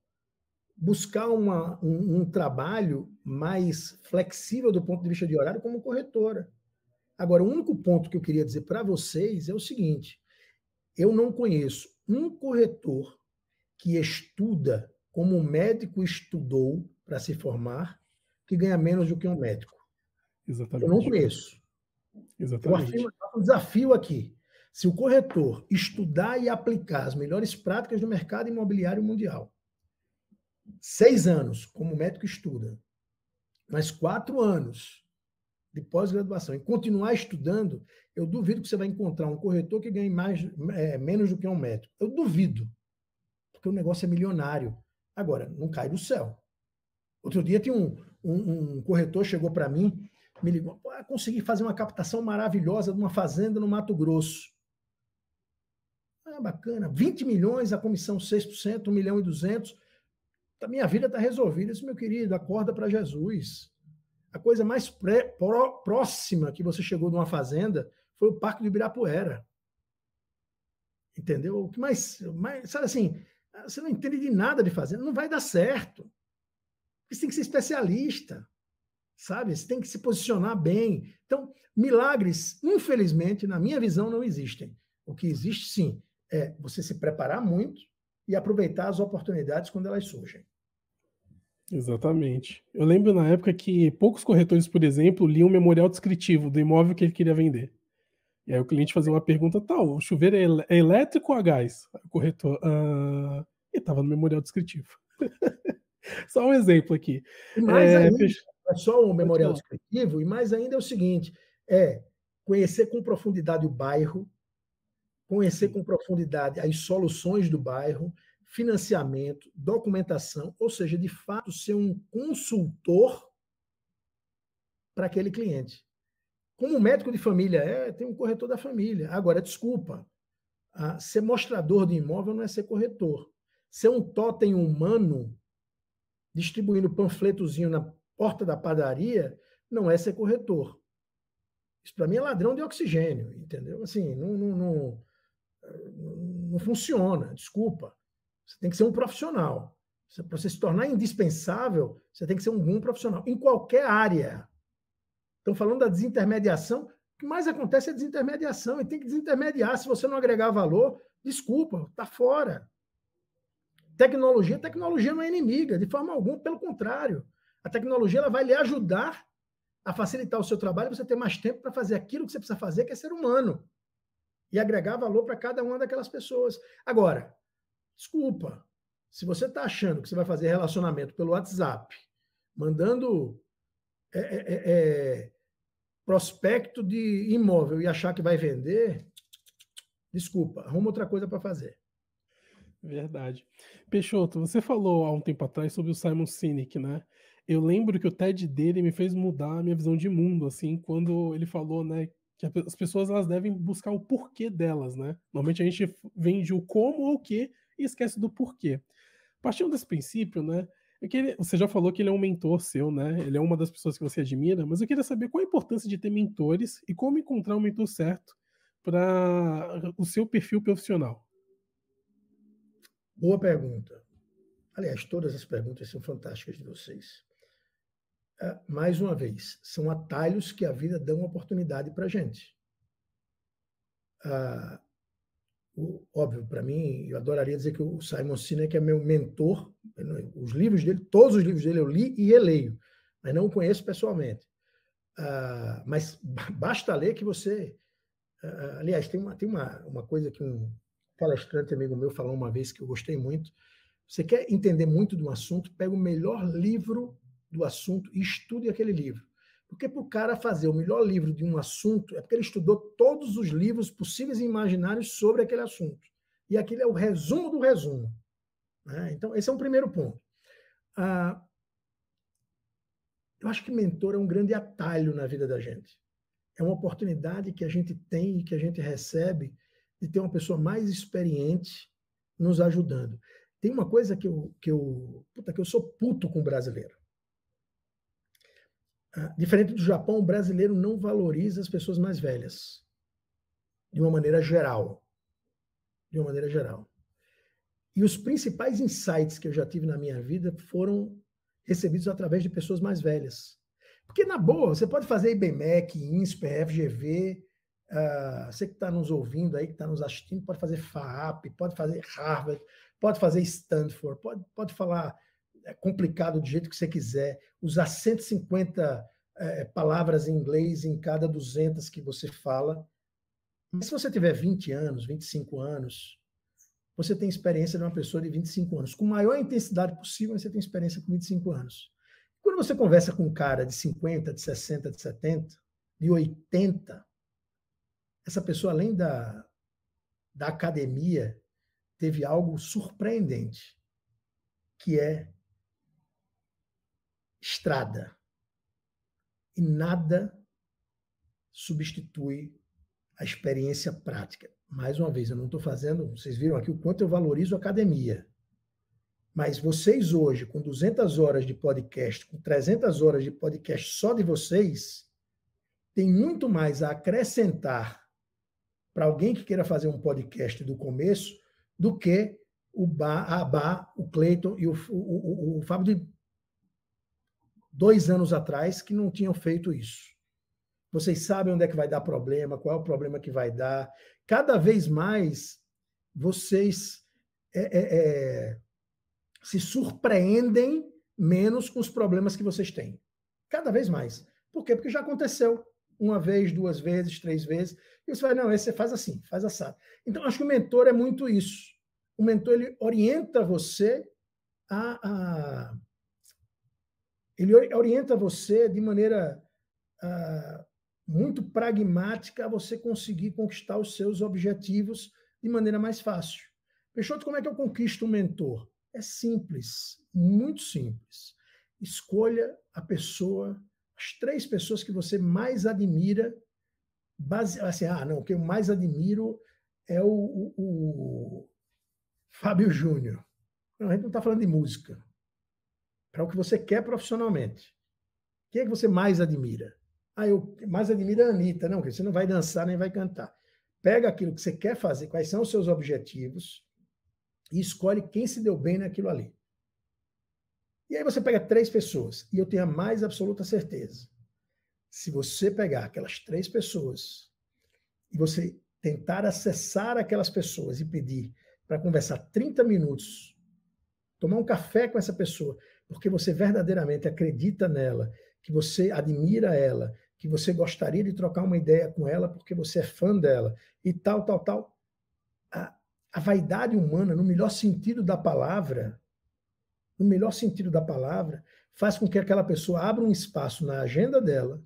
S2: buscar uma, um, um trabalho mais flexível do ponto de vista de horário como corretora. Agora, o único ponto que eu queria dizer para vocês é o seguinte: eu não conheço um corretor que estuda como um médico estudou para se formar que ganha menos do que um médico. Exatamente. Eu não conheço. Exatamente. Eu afirmo, um desafio aqui. Se o corretor estudar e aplicar as melhores práticas do mercado imobiliário mundial, seis anos, como médico estuda, mais quatro anos de pós-graduação e continuar estudando, eu duvido que você vai encontrar um corretor que ganhe mais, é, menos do que um médico. Eu duvido, porque o negócio é milionário. Agora, não cai do céu. Outro dia tem um, um, um corretor chegou para mim, me ligou, consegui fazer uma captação maravilhosa de uma fazenda no Mato Grosso. Ah, bacana, 20 milhões, a comissão 6%, 1 milhão e 200. A tá, minha vida está resolvida. Isso, meu querido, acorda para Jesus. A coisa mais pré, pró, próxima que você chegou de uma fazenda foi o Parque do Ibirapuera. Entendeu? O que mais, mais. Sabe assim, você não entende de nada de fazenda, não vai dar certo. Você tem que ser especialista, sabe? Você tem que se posicionar bem. Então, milagres, infelizmente, na minha visão, não existem. O que existe, sim, é você se preparar muito e aproveitar as oportunidades quando elas surgem.
S4: Exatamente. Eu lembro na época que poucos corretores, por exemplo, liam um memorial descritivo do imóvel que ele queria vender. E aí o cliente fazia uma pergunta tal, o chuveiro é, é elétrico ou a gás? O corretor, ah, e estava no memorial descritivo. só um exemplo aqui. é, fech... é
S2: só um memorial descritivo, e mais ainda é o seguinte, é conhecer com profundidade o bairro, conhecer Sim. com profundidade as soluções do bairro, financiamento, documentação, ou seja, de fato ser um consultor para aquele cliente. Como médico de família é, tem um corretor da família. Agora, desculpa, ser mostrador de imóvel não é ser corretor. Ser um totem humano distribuindo panfletozinho na porta da padaria não é ser corretor. Isso para mim é ladrão de oxigênio, entendeu? Assim, não, não, não, não funciona, desculpa. Você tem que ser um profissional. Para você se tornar indispensável, você tem que ser um bom profissional, em qualquer área. Estão falando da desintermediação. O que mais acontece é desintermediação, e tem que desintermediar. Se você não agregar valor, desculpa, está fora. Tecnologia, tecnologia não é inimiga, de forma alguma, pelo contrário. A tecnologia ela vai lhe ajudar a facilitar o seu trabalho, você ter mais tempo para fazer aquilo que você precisa fazer, que é ser humano. E agregar valor para cada uma daquelas pessoas. Agora, Desculpa. Se você está achando que você vai fazer relacionamento pelo WhatsApp, mandando é, é, é, é, prospecto de imóvel e achar que vai vender, desculpa, arruma outra coisa para fazer.
S4: Verdade. Peixoto, você falou há um tempo atrás sobre o Simon Sinek, né? Eu lembro que o TED dele me fez mudar a minha visão de mundo, assim, quando ele falou, né, que as pessoas elas devem buscar o porquê delas, né? Normalmente a gente vende o como ou o que, e esquece do porquê. Partindo desse princípio, né? É que ele, você já falou que ele é um mentor seu, né? Ele é uma das pessoas que você admira, mas eu queria saber qual a importância de ter mentores e como encontrar o um mentor certo para o seu perfil profissional. Boa pergunta.
S2: Aliás, todas as perguntas são fantásticas de vocês. Ah, mais uma vez, são atalhos que a vida dá uma oportunidade para a gente. Ah, óbvio, para mim, eu adoraria dizer que o Simon Sinek é meu mentor. Os livros dele, todos os livros dele eu li e releio, mas não o conheço pessoalmente. Ah, mas basta ler que você. Ah, aliás, tem, uma, tem uma, uma coisa que um palestrante amigo meu falou uma vez que eu gostei muito. Você quer entender muito de um assunto, pega o melhor livro do assunto e estude aquele livro. Porque para o cara fazer o melhor livro de um assunto, é porque ele estudou todos os livros possíveis e imaginários sobre aquele assunto. E aquilo é o resumo do resumo. Né? Então, esse é um primeiro ponto. Ah, eu acho que mentor é um grande atalho na vida da gente. É uma oportunidade que a gente tem e que a gente recebe de ter uma pessoa mais experiente nos ajudando. Tem uma coisa que eu, que eu, puta, que eu sou puto com o brasileiro. Ah, diferente do Japão, o brasileiro não valoriza as pessoas mais velhas, de uma maneira geral. De uma maneira geral. E os principais insights que eu já tive na minha vida foram recebidos através de pessoas mais velhas. Porque, na boa, você pode fazer IBMEC, INSPER, FGV, uh, ah, você que está nos ouvindo aí, que está nos assistindo, pode fazer FAAP, pode fazer Harvard, pode fazer Stanford, pode, pode falar é complicado do jeito que você quiser, usar 150 é, palavras em inglês em cada 200 que você fala. Mas se você tiver 20 anos, 25 anos, você tem experiência de uma pessoa de 25 anos. Com maior intensidade possível, você tem experiência com 25 anos. Quando você conversa com um cara de 50, de 60, de 70, de 80, essa pessoa, além da, da academia, teve algo surpreendente, que é estrada. E nada substitui a experiência prática. Mais uma vez, eu não estou fazendo, vocês viram aqui o quanto eu valorizo a academia. Mas vocês hoje, com 200 horas de podcast, com 300 horas de podcast só de vocês, tem muito mais a acrescentar para alguém que queira fazer um podcast do começo do que o ba a Bar, o Cleiton e o, o, o, o Fábio de dois anos atrás que não tinham feito isso. Vocês sabem onde é que vai dar problema, qual é o problema que vai dar. Cada vez mais vocês é, é, é, se surpreendem menos com os problemas que vocês têm. Cada vez mais. Por quê? Porque já aconteceu uma vez, duas vezes, três vezes. E você vai, não, esse você faz assim, faz assado. Então, acho que o mentor é muito isso. O mentor ele orienta você a, a ele orienta você de maneira ah, muito pragmática a você conseguir conquistar os seus objetivos de maneira mais fácil. Peixoto, como é que eu conquisto um mentor? É simples, muito simples. Escolha a pessoa, as três pessoas que você mais admira, base, assim, ah, não, o que eu mais admiro é o, o, o Fábio Júnior. Não, a gente não está falando de música, para o que você quer profissionalmente. Quem é que você mais admira? Ah, eu mais admiro é a Anitta. Não, você não vai dançar nem vai cantar. Pega aquilo que você quer fazer, quais são os seus objetivos, e escolhe quem se deu bem naquilo ali. E aí você pega três pessoas, e eu tenho a mais absoluta certeza. Se você pegar aquelas três pessoas e você tentar acessar aquelas pessoas e pedir para conversar 30 minutos, tomar um café com essa pessoa, porque você verdadeiramente acredita nela, que você admira ela, que você gostaria de trocar uma ideia com ela porque você é fã dela e tal, tal, tal. A, a vaidade humana, no melhor sentido da palavra, no melhor sentido da palavra, faz com que aquela pessoa abra um espaço na agenda dela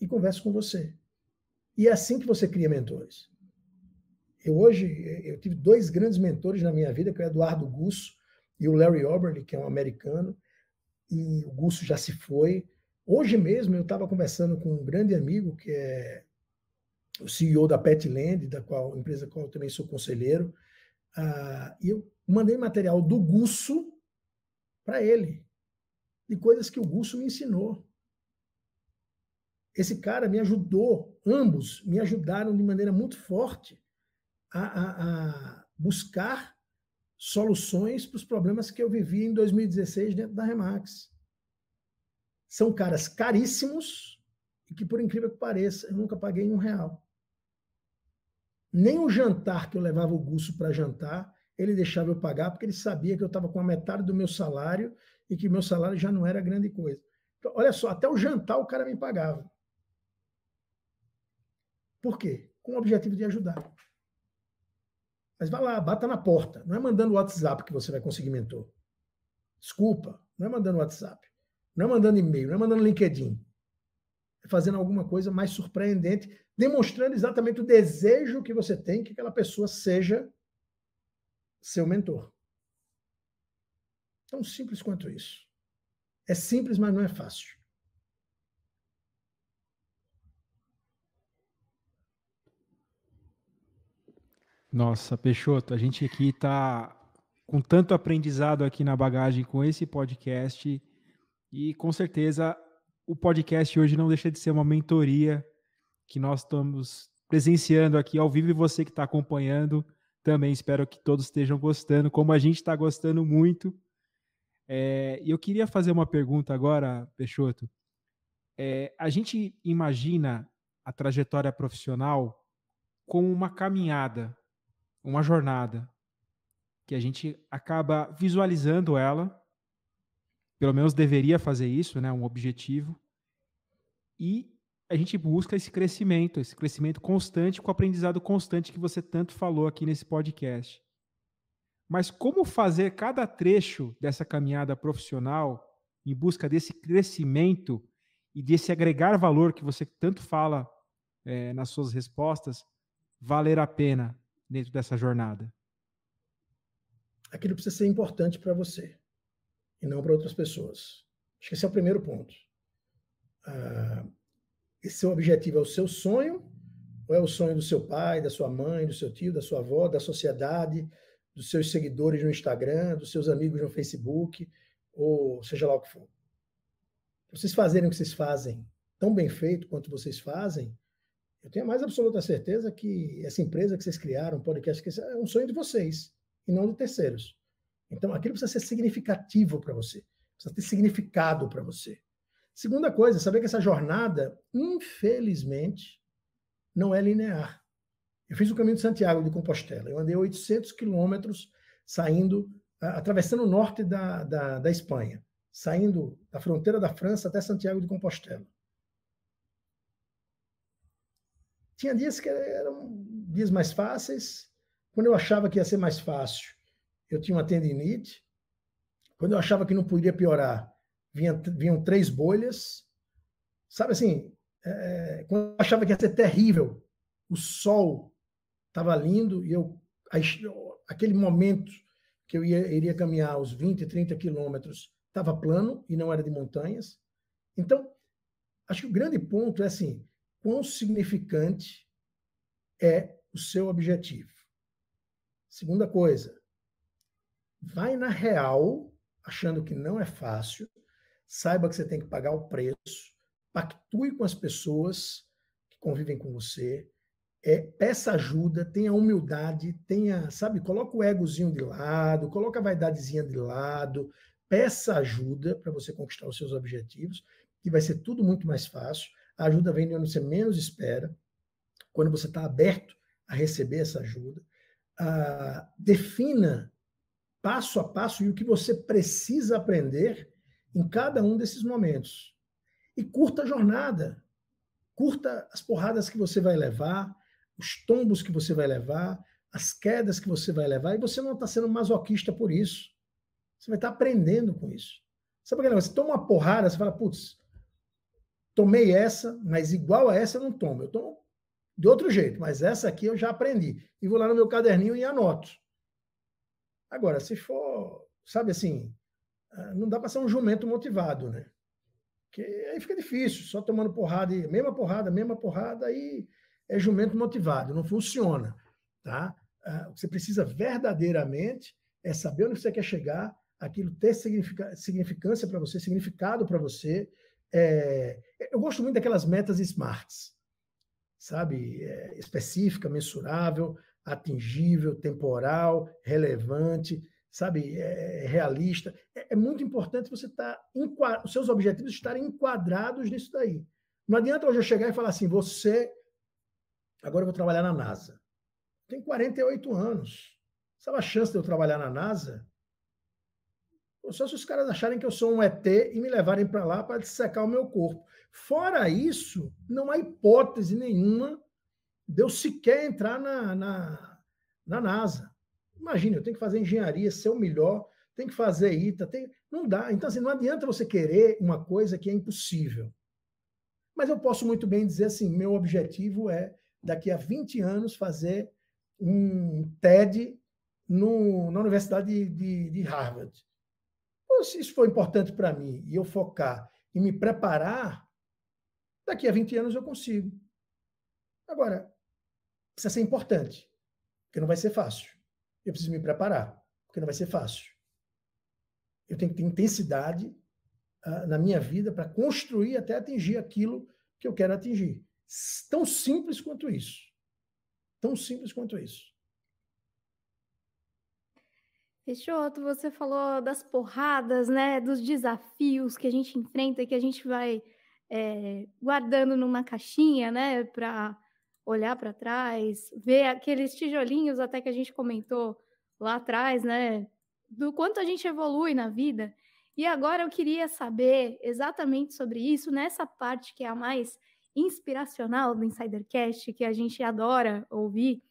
S2: e converse com você. E é assim que você cria mentores. Eu hoje eu tive dois grandes mentores na minha vida, que é o Eduardo Gusso, e o Larry Auburn, que é um americano, e o Gusso já se foi. Hoje mesmo eu estava conversando com um grande amigo que é o CEO da Petland, da qual empresa qual eu também sou conselheiro, uh, e eu mandei material do Gusso para ele, de coisas que o Gusso me ensinou. Esse cara me ajudou, ambos me ajudaram de maneira muito forte a, a, a buscar soluções para os problemas que eu vivi em 2016 dentro da Remax. São caras caríssimos e que, por incrível que pareça, eu nunca paguei um real. Nem o jantar que eu levava o Gusso para jantar, ele deixava eu pagar, porque ele sabia que eu estava com a metade do meu salário e que meu salário já não era grande coisa. Então, olha só, até o jantar o cara me pagava. Por quê? Com o objetivo de ajudar. Mas vá lá, bata na porta. Não é mandando WhatsApp que você vai conseguir mentor. Desculpa, não é mandando WhatsApp. Não é mandando e-mail, não é mandando LinkedIn. É fazendo alguma coisa mais surpreendente, demonstrando exatamente o desejo que você tem que aquela pessoa seja seu mentor. Tão simples quanto isso. É simples, mas não é fácil.
S1: Nossa, Peixoto, a gente aqui está com tanto aprendizado aqui na bagagem com esse podcast e com certeza o podcast hoje não deixa de ser uma mentoria que nós estamos presenciando aqui ao vivo e você que está acompanhando também espero que todos estejam gostando, como a gente está gostando muito. É, e é, eu queria fazer uma pergunta agora, Peixoto. É, a gente imagina a trajetória profissional como uma caminhada, uma jornada que a gente acaba visualizando ela, pelo menos deveria fazer isso, né, um objetivo, e a gente busca esse crescimento, esse crescimento constante com o aprendizado constante que você tanto falou aqui nesse podcast. Mas como fazer cada trecho dessa caminhada profissional em busca desse crescimento e desse agregar valor que você tanto fala é, nas suas respostas valer a pena? dentro dessa jornada?
S2: Aquilo precisa ser importante para você e não para outras pessoas. Acho que esse é o primeiro ponto. Ah, esse seu objetivo é o seu sonho ou é o sonho do seu pai, da sua mãe, do seu tio, da sua avó, da sociedade, dos seus seguidores no Instagram, dos seus amigos no Facebook, ou seja lá o que for. vocês fazerem o que vocês fazem tão bem feito quanto vocês fazem, eu tenho a mais absoluta certeza que essa empresa que vocês criaram, o podcast que é um sonho de vocês e não de terceiros. Então, aquilo precisa ser significativo para você, precisa ter significado para você. Segunda coisa, saber que essa jornada, infelizmente, não é linear. Eu fiz o caminho de Santiago de Compostela. Eu andei 800 quilômetros saindo, atravessando o norte da, da, da Espanha, saindo da fronteira da França até Santiago de Compostela. Tinha dias que eram dias mais fáceis. Quando eu achava que ia ser mais fácil, eu tinha uma tendinite. Quando eu achava que não podia piorar, vinha, vinham três bolhas. Sabe assim, é, é, quando eu achava que ia ser terrível, o sol estava lindo e eu, aquele momento que eu ia, iria caminhar os 20, 30 quilômetros estava plano e não era de montanhas. Então, acho que o grande ponto é assim: quão significante é o seu objetivo. Segunda coisa, vai na real, achando que não é fácil, saiba que você tem que pagar o preço, pactue com as pessoas que convivem com você, é, peça ajuda, tenha humildade, tenha, sabe, coloca o egozinho de lado, coloca a vaidadezinha de lado, peça ajuda para você conquistar os seus objetivos, que vai ser tudo muito mais fácil. A ajuda vem de onde você menos espera, quando você está aberto a receber essa ajuda. Ah, defina passo a passo e o que você precisa aprender em cada um desses momentos. E curta a jornada. Curta as porradas que você vai levar, os tombos que você vai levar, as quedas que você vai levar, e você não está sendo masoquista por isso. Você vai estar tá aprendendo com isso. Sabe aquele negócio? Você toma uma porrada, você fala, putz, tomei essa, mas igual a essa eu não tomo. Eu tomo de outro jeito, mas essa aqui eu já aprendi. E vou lá no meu caderninho e anoto. Agora, se for, sabe assim, ah, não dá para ser um jumento motivado, né? Porque aí fica difícil, só tomando porrada, e, mesma porrada, mesma porrada, aí é jumento motivado, não funciona, tá? Ah, o que você precisa verdadeiramente é saber onde você quer chegar, aquilo ter significância para você, significado para você, é, eu gosto muito daquelas metas smarts, sabe? É, específica, mensurável, atingível, temporal, relevante, sabe? É, realista. É, é muito importante você estar tá os seus objetivos estarem enquadrados nisso daí. Não adianta hoje eu chegar e falar assim: você agora eu vou trabalhar na NASA. Tem 48 anos. Sabe a chance de eu trabalhar na NASA? Só se os caras acharem que eu sou um ET e me levarem para lá para dissecar o meu corpo. Fora isso, não há hipótese nenhuma de eu sequer entrar na, na, na NASA. Imagina, eu tenho que fazer engenharia, ser o melhor, tem que fazer ITA, não dá. Então, assim, não adianta você querer uma coisa que é impossível. Mas eu posso muito bem dizer assim: meu objetivo é, daqui a 20 anos, fazer um TED no, na Universidade de, de, de Harvard se isso for importante para mim e eu focar e me preparar, daqui a 20 anos eu consigo. Agora, precisa ser importante, porque não vai ser fácil. Eu preciso me preparar, porque não vai ser fácil. Eu tenho que ter intensidade uh, na minha vida para construir até atingir aquilo que eu quero atingir. Tão simples quanto isso. Tão simples quanto isso.
S3: Peixoto, você falou das porradas, né? Dos desafios que a gente enfrenta, que a gente vai é, guardando numa caixinha, né? Para olhar para trás, ver aqueles tijolinhos até que a gente comentou lá atrás, né? Do quanto a gente evolui na vida. E agora eu queria saber exatamente sobre isso, nessa parte que é a mais inspiracional do Insidercast, que a gente adora ouvir.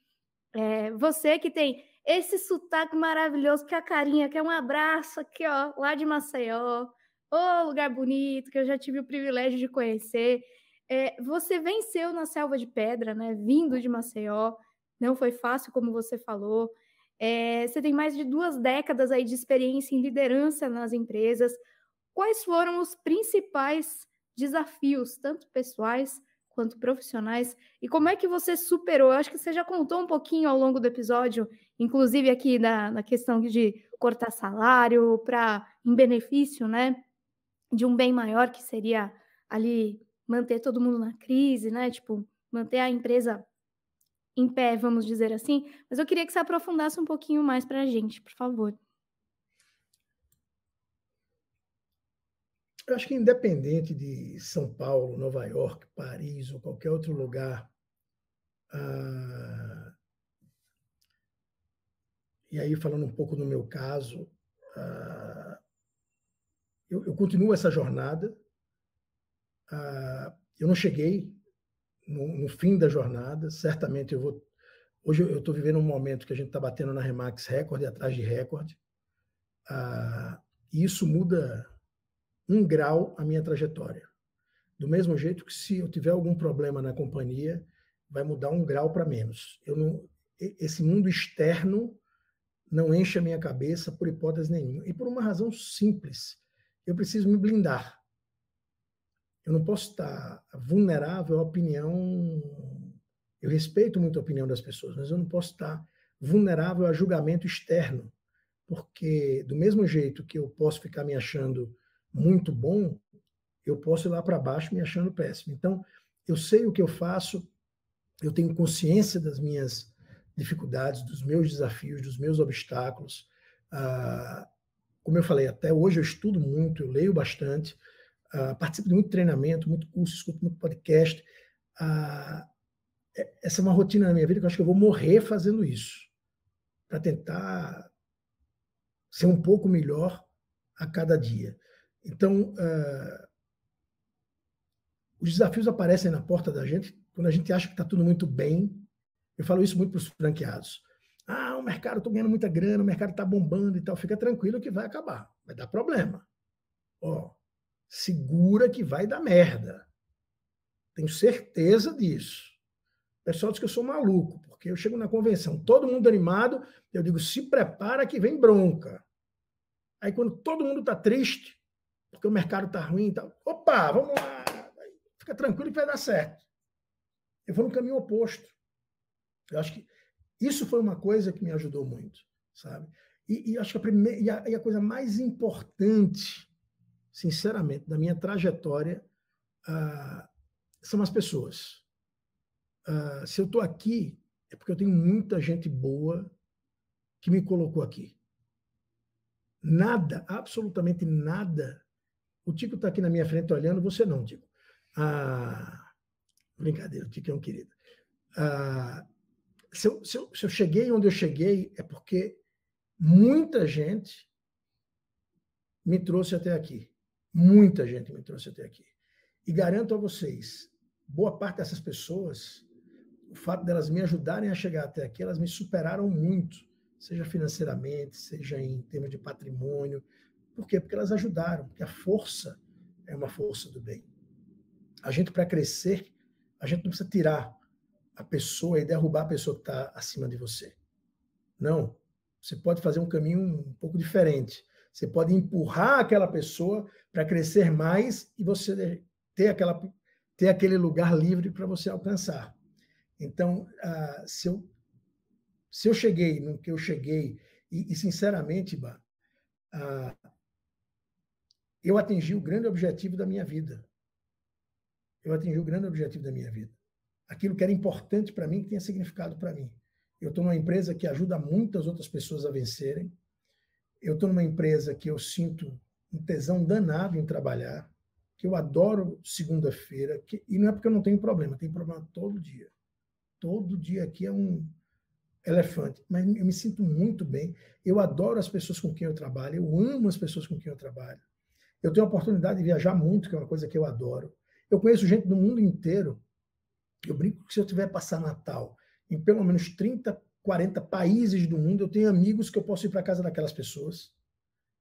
S3: É, você que tem esse sotaque maravilhoso, que a carinha, que é um abraço aqui, ó, lá de Maceió. Ô, lugar bonito, que eu já tive o privilégio de conhecer. É, você venceu na Selva de Pedra, né? Vindo de Maceió. Não foi fácil, como você falou. É, você tem mais de duas décadas aí de experiência em liderança nas empresas. Quais foram os principais desafios, tanto pessoais quanto profissionais e como é que você superou? Eu acho que você já contou um pouquinho ao longo do episódio, inclusive aqui na, na questão de cortar salário para em benefício, né, de um bem maior que seria ali manter todo mundo na crise, né, tipo manter a empresa em pé, vamos dizer assim. Mas eu queria que você aprofundasse um pouquinho mais para a gente, por favor.
S2: eu acho que independente de São Paulo, Nova York, Paris ou qualquer outro lugar, ah, e aí falando um pouco no meu caso, ah, eu, eu, continuo essa jornada. Ah, eu não cheguei no, no, fim da jornada. Certamente eu vou. Hoje eu estou vivendo um momento que a gente está batendo na Remax recorde atrás de recorde. Ah, e isso muda um grau a minha trajetória. Do mesmo jeito que se eu tiver algum problema na companhia, vai mudar um grau para menos. Eu não, esse mundo externo não enche a minha cabeça por hipótese nenhuma. E por uma razão simples, eu preciso me blindar. Eu não posso estar vulnerável à opinião. Eu respeito muito a opinião das pessoas, mas eu não posso estar vulnerável a julgamento externo, porque do mesmo jeito que eu posso ficar me achando muito bom, eu posso ir lá para baixo me achando péssimo. Então, eu sei o que eu faço, eu tenho consciência das minhas dificuldades, dos meus desafios, dos meus obstáculos. Ah, como eu falei, até hoje eu estudo muito, eu leio bastante, ah, participo de muito treinamento, muito curso, escuto muito podcast. Ah, é, essa é uma rotina na minha vida que eu acho que eu vou morrer fazendo isso, para tentar ser um pouco melhor a cada dia. Então, uh, os desafios aparecem na porta da gente quando a gente acha que está tudo muito bem. Eu falo isso muito para os franqueados. Ah, o mercado, estou ganhando muita grana, o mercado está bombando e tal. Fica tranquilo que vai acabar, vai dar problema. Ó, segura que vai dar merda. Tenho certeza disso. O pessoal diz que eu sou maluco, porque eu chego na convenção, todo mundo animado, eu digo, se prepara que vem bronca. Aí quando todo mundo está triste, porque o mercado está ruim. Tá... Opa, vamos lá, fica tranquilo que vai dar certo. Eu vou no caminho oposto. Eu acho que isso foi uma coisa que me ajudou muito, sabe? E, e acho que a, primeira, e a, e a coisa mais importante, sinceramente, da minha trajetória ah, são as pessoas. Ah, se eu estou aqui, é porque eu tenho muita gente boa que me colocou aqui. Nada, absolutamente nada o Tico está aqui na minha frente olhando, você não, Tico. Ah, brincadeira, o Tico é um querido. Ah, se, eu, se, eu, se eu cheguei onde eu cheguei, é porque muita gente me trouxe até aqui. Muita gente me trouxe até aqui. E garanto a vocês, boa parte dessas pessoas, o fato delas me ajudarem a chegar até aqui, elas me superaram muito, seja financeiramente, seja em termos de patrimônio, por quê? Porque elas ajudaram, porque a força é uma força do bem. A gente, para crescer, a gente não precisa tirar a pessoa e derrubar a pessoa que está acima de você. Não. Você pode fazer um caminho um pouco diferente. Você pode empurrar aquela pessoa para crescer mais e você ter, aquela, ter aquele lugar livre para você alcançar. Então, ah, se, eu, se eu cheguei no que eu cheguei, e, e sinceramente, bah, eu atingi o grande objetivo da minha vida. Eu atingi o grande objetivo da minha vida. Aquilo que era importante para mim, que tinha significado para mim. Eu estou numa empresa que ajuda muitas outras pessoas a vencerem. Eu estou numa empresa que eu sinto um tesão danado em trabalhar, que eu adoro segunda-feira, que... e não é porque eu não tenho problema, tem problema todo dia. Todo dia aqui é um elefante, mas eu me sinto muito bem. Eu adoro as pessoas com quem eu trabalho, eu amo as pessoas com quem eu trabalho. Eu tenho a oportunidade de viajar muito, que é uma coisa que eu adoro. Eu conheço gente do mundo inteiro. Eu brinco que se eu tiver passar Natal em pelo menos 30, 40 países do mundo, eu tenho amigos que eu posso ir para casa daquelas pessoas.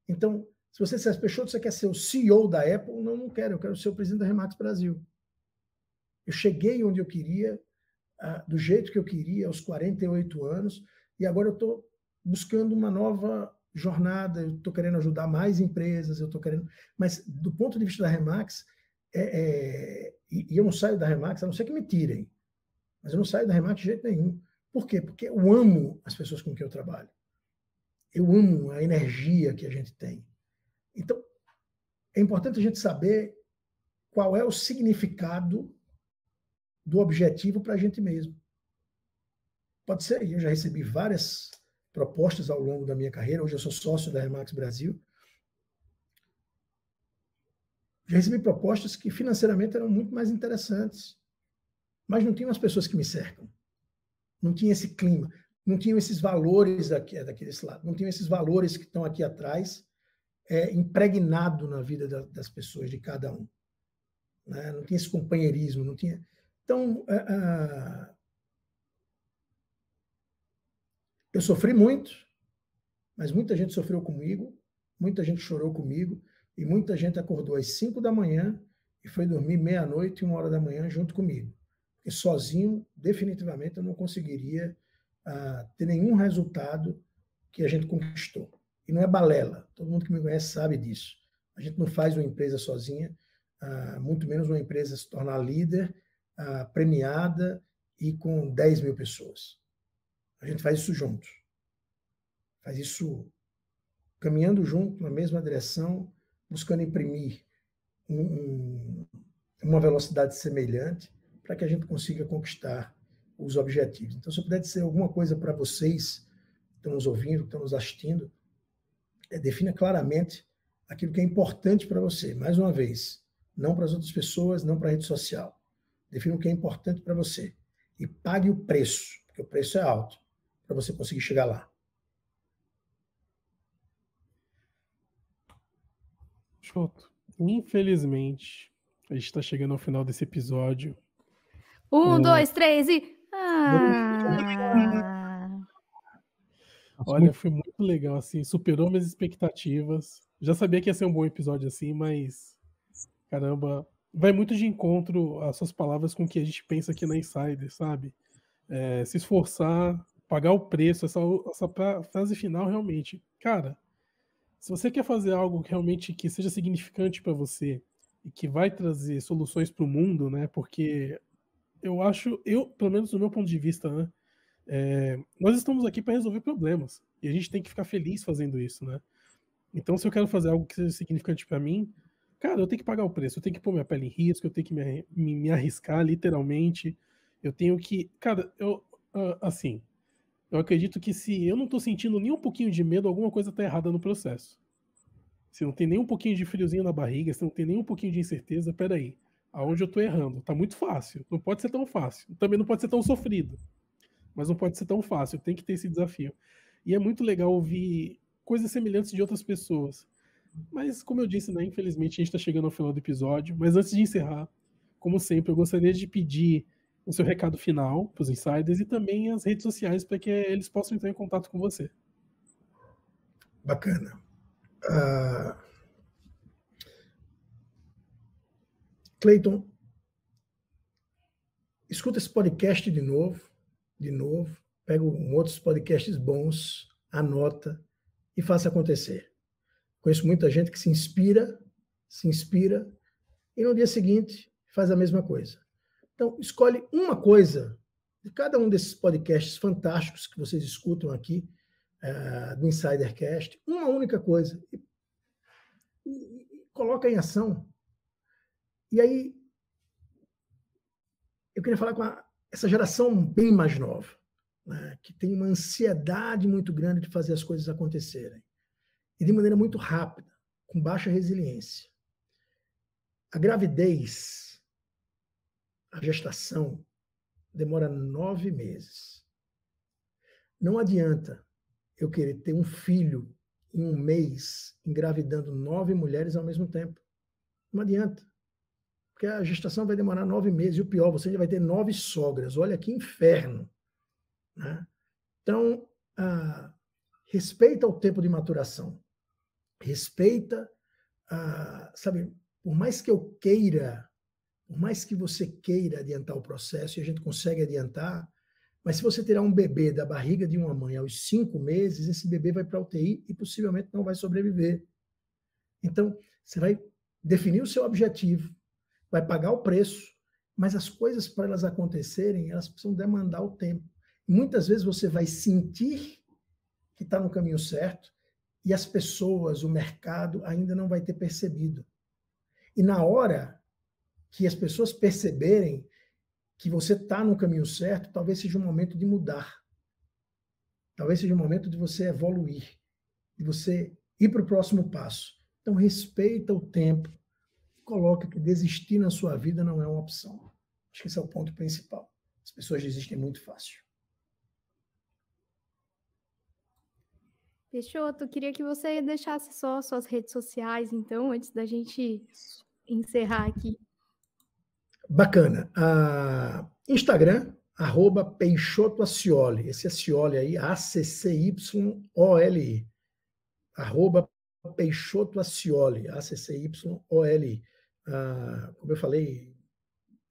S2: Então, se você se Peixoto, você quer ser o CEO da Apple? Não, não quero. Eu quero ser o presidente da Remax Brasil. Eu cheguei onde eu queria, ah, do jeito que eu queria, aos 48 anos, e agora eu estou buscando uma nova jornada, eu estou querendo ajudar mais empresas, eu estou querendo. Mas do ponto de vista da Remax, é, é, e eu não saio da Remax, a não ser que me tirem. Mas eu não saio da Remax de jeito nenhum. Por quê? Porque eu amo as pessoas com quem eu trabalho. Eu amo a energia que a gente tem. Então, é importante a gente saber qual é o significado do objetivo para a gente mesmo. Pode ser, eu já recebi várias propostas ao longo da minha carreira. Hoje eu sou sócio da Remax Brasil. Já recebi propostas que financeiramente eram muito mais interessantes, mas não tinham as pessoas que me cercam. Não tinha esse clima, não tinham esses valores daqui, é, daqui desse lado, não tinham esses valores que estão aqui atrás é, impregnado na vida da, das pessoas, de cada um. Né? Não tinha esse companheirismo, não tinha. Então, a, é, é, Eu sofri muito, mas muita gente sofreu comigo, muita gente chorou comigo, e muita gente acordou às 5 da manhã e foi dormir meia-noite e uma hora da manhã junto comigo. Porque sozinho, definitivamente, eu não conseguiria ah, ter nenhum resultado que a gente conquistou. E não é balela, todo mundo que me conhece sabe disso. A gente não faz uma empresa sozinha, ah, muito menos uma empresa se tornar líder, ah, premiada e com 10 mil pessoas. A gente faz isso junto. Faz isso caminhando junto, na mesma direção, buscando imprimir um, uma velocidade semelhante para que a gente consiga conquistar os objetivos. Então, se eu puder dizer alguma coisa para vocês que estão nos ouvindo, que estão nos assistindo, é, defina claramente aquilo que é importante para você, mais uma vez, não para as outras pessoas, não para a rede social. Defina o que é importante para você e pague o preço, porque o preço é alto para você conseguir chegar lá.
S4: Choto, infelizmente, a gente está chegando ao final desse episódio.
S3: Um, um... dois, três e. Ah...
S4: Olha, foi muito legal, assim, superou minhas expectativas. Já sabia que ia ser um bom episódio assim, mas caramba, vai muito de encontro às suas palavras com o que a gente pensa aqui na Insider, sabe? É, se esforçar, pagar o preço, essa, essa frase final realmente, cara, se você quer fazer algo que realmente que seja significante para você e que vai trazer soluções para o mundo, né? Porque eu acho, eu pelo menos do meu ponto de vista, né? É, nós estamos aqui para resolver problemas e a gente tem que ficar feliz fazendo isso, né? Então, se eu quero fazer algo que seja significante para mim, cara, eu tenho que pagar o preço, eu tenho que pôr minha pele em risco, eu tenho que me, me, me arriscar literalmente, eu tenho que, cara, eu ah, assim, eu acredito que se eu não estou sentindo nem um pouquinho de medo, alguma coisa está errada no processo. Se não tem nem um pouquinho de friozinho na barriga, se não tem nem um pouquinho de incerteza, peraí, aonde eu estou errando? Tá muito fácil, não pode ser tão fácil. Também não pode ser tão sofrido, mas não pode ser tão fácil, tem que ter esse desafio. E é muito legal ouvir coisas semelhantes de outras pessoas. Mas, como eu disse, né, infelizmente a gente está chegando ao final do episódio. Mas antes de encerrar, como sempre, eu gostaria de pedir o seu recado final para os insiders e também as redes sociais para que eles possam entrar em contato com você.
S2: Bacana. Uh... Ah, Cleiton, escuta esse podcast de novo, de novo, pega um outros podcasts bons, anota e faça acontecer. Conheço muita gente que se inspira, se inspira, e no dia seguinte faz a mesma coisa. Então, escolhe uma coisa de cada um desses podcasts fantásticos que vocês escutam aqui eh, do Insidercast, uma única coisa, e, e, e coloca em ação. E aí, eu queria falar com a, essa geração bem mais nova, né, que tem uma ansiedade muito grande de fazer as coisas acontecerem, e de maneira muito rápida, com baixa resiliência. A gravidez a gestação demora nove meses. Não adianta eu querer ter um filho em um mês, engravidando nove mulheres ao mesmo tempo. Não adianta. Porque a gestação vai demorar nove meses. E o pior, você já vai ter nove sogras. Olha que inferno. Né? Então, ah, respeita o tempo de maturação. Respeita, ah, sabe, por mais que eu queira por mais que você queira adiantar o processo, e a gente consegue adiantar, mas se você tirar um bebê da barriga de uma mãe aos cinco meses, esse bebê vai para a UTI e possivelmente não vai sobreviver. Então, você vai definir o seu objetivo, vai pagar o preço, mas as coisas para elas acontecerem, elas precisam demandar o tempo. Muitas vezes você vai sentir que está no caminho certo e as pessoas, o mercado ainda não vai ter percebido. E na hora que as pessoas perceberem que você está no caminho certo, talvez seja um momento de mudar. Talvez seja um momento de você evoluir, de você ir para o próximo passo. Então, respeita o tempo, coloque que desistir na sua vida não é uma opção. Acho que esse é o ponto principal. As pessoas desistem muito fácil.
S3: Peixoto, queria que você deixasse só suas redes sociais, então, antes da gente encerrar aqui.
S2: Bacana. Ah, Instagram, arroba Peixoto Acioli. Esse Acioli aí, A-C-C-Y-O-L-I. Arroba Peixoto Acioli, A-C-C-Y-O-L-I. Ah, como eu falei,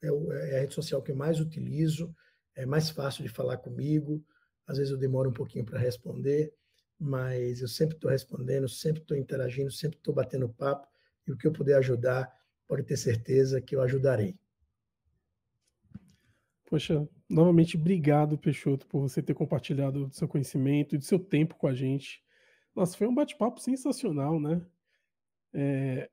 S2: é, é, a rede social que eu mais utilizo, é mais fácil de falar comigo, às vezes eu demoro um pouquinho para responder, mas eu sempre estou respondendo, sempre estou interagindo, sempre estou batendo papo, e o que eu puder ajudar, pode ter certeza que eu ajudarei.
S4: Poxa, novamente obrigado, Peixoto, por você ter compartilhado do seu conhecimento e do seu tempo com a gente. Nossa, foi um bate-papo sensacional, né? É,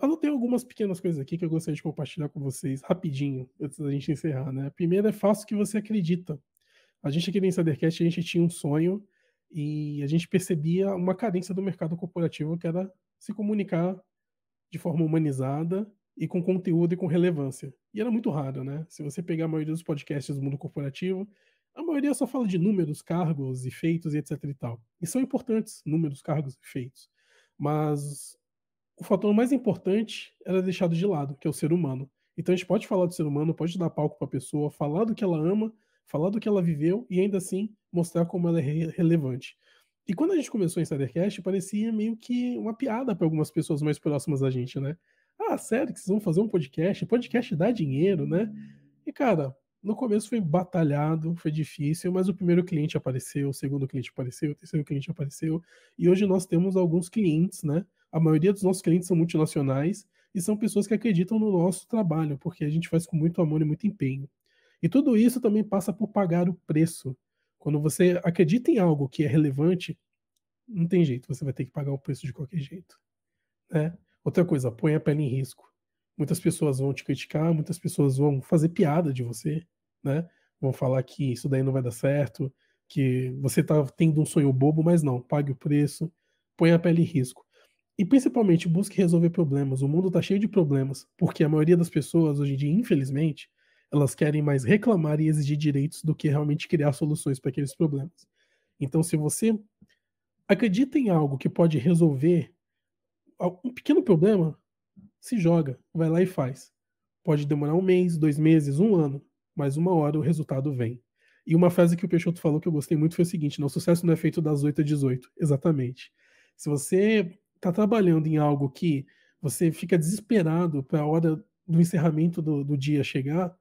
S4: anotei algumas pequenas coisas aqui que eu gostaria de compartilhar com vocês rapidinho, antes da gente encerrar, né? Primeiro é fácil que você acredita. A gente aqui no Insidercast, a gente tinha um sonho e a gente percebia uma carência do mercado corporativo que era se comunicar de forma humanizada e com conteúdo e com relevância. E era muito raro, né? Se você pegar a maioria dos podcasts do mundo corporativo, a maioria só fala de números, cargos e feitos e etc e tal. E são importantes números, cargos e feitos. Mas o fator mais importante era deixado de lado, que é o ser humano. Então a gente pode falar do ser humano, pode dar palco para a pessoa, falar do que ela ama, falar do que ela viveu e ainda assim mostrar como ela é re relevante. E quando a gente começou o Insidercast, parecia meio que uma piada para algumas pessoas mais próximas da gente, né? Ah, sério que vocês vão fazer um podcast? Podcast dá dinheiro, né? E, cara, no começo foi batalhado, foi difícil, mas o primeiro cliente apareceu, o segundo cliente apareceu, o terceiro cliente apareceu, e hoje nós temos alguns clientes, né? A maioria dos nossos clientes são multinacionais e são pessoas que acreditam no nosso trabalho, porque a gente faz com muito amor e muito empenho. E tudo isso também passa por pagar o preço. Quando você acredita em algo que é relevante, não tem jeito, você vai ter que pagar o preço de qualquer jeito, né? Outra coisa, põe a pele em risco. Muitas pessoas vão te criticar, muitas pessoas vão fazer piada de você, né? Vão falar que isso daí não vai dar certo, que você tá tendo um sonho bobo, mas não, pague o preço, põe a pele em risco. E principalmente busque resolver problemas. O mundo tá cheio de problemas, porque a maioria das pessoas hoje em dia, infelizmente, elas querem mais reclamar e exigir direitos do que realmente criar soluções para aqueles problemas. Então, se você acredita em algo que pode resolver um pequeno problema, se joga, vai lá e faz. Pode demorar um mês, dois meses, um ano, mas uma hora o resultado vem. E uma frase que o Peixoto falou que eu gostei muito foi o seguinte: não, o sucesso não é feito das 8 às 18. Exatamente. Se você está trabalhando em algo que você fica desesperado para a hora do encerramento do, do dia chegar,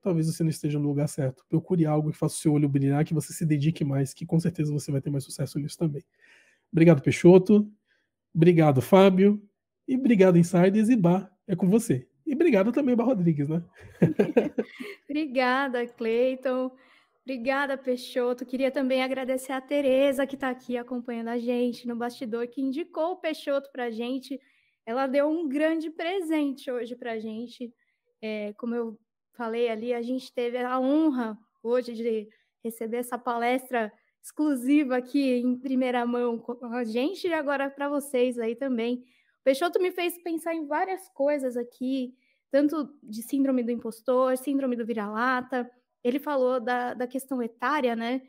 S4: talvez você não esteja no lugar certo. Procure algo que faça o seu olho brilhar, que você se dedique mais, que com certeza você vai ter mais sucesso nisso também. Obrigado, Peixoto. Obrigado, Fábio. E obrigado, Insiders. E Bar, é com você. E obrigado também, Bá Rodrigues, né?
S3: Obrigada, Cleiton. Obrigada, Peixoto. Queria também agradecer a Tereza, que está aqui acompanhando a gente no bastidor, que indicou o Peixoto para a gente. Ela deu um grande presente hoje para a gente. É, como eu falei ali, a gente teve a honra hoje de receber essa palestra exclusiva aqui em primeira mão com a gente e agora para vocês aí também. O Peixoto me fez pensar em várias coisas aqui, tanto de síndrome do impostor, síndrome do vira-lata. Ele falou da, da questão etária, né?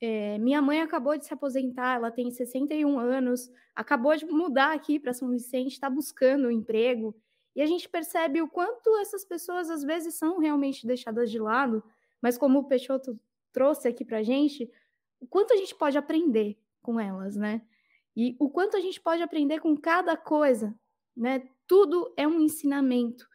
S3: É, minha mãe acabou de se aposentar, ela tem 61 anos, acabou de mudar aqui para São Vicente, está buscando um emprego. E a gente percebe o quanto essas pessoas às vezes são realmente deixadas de lado, mas como o Peixoto trouxe aqui para a gente, o quanto a gente pode aprender com elas, né? E o quanto a gente pode aprender com cada coisa, né? Tudo é um ensinamento.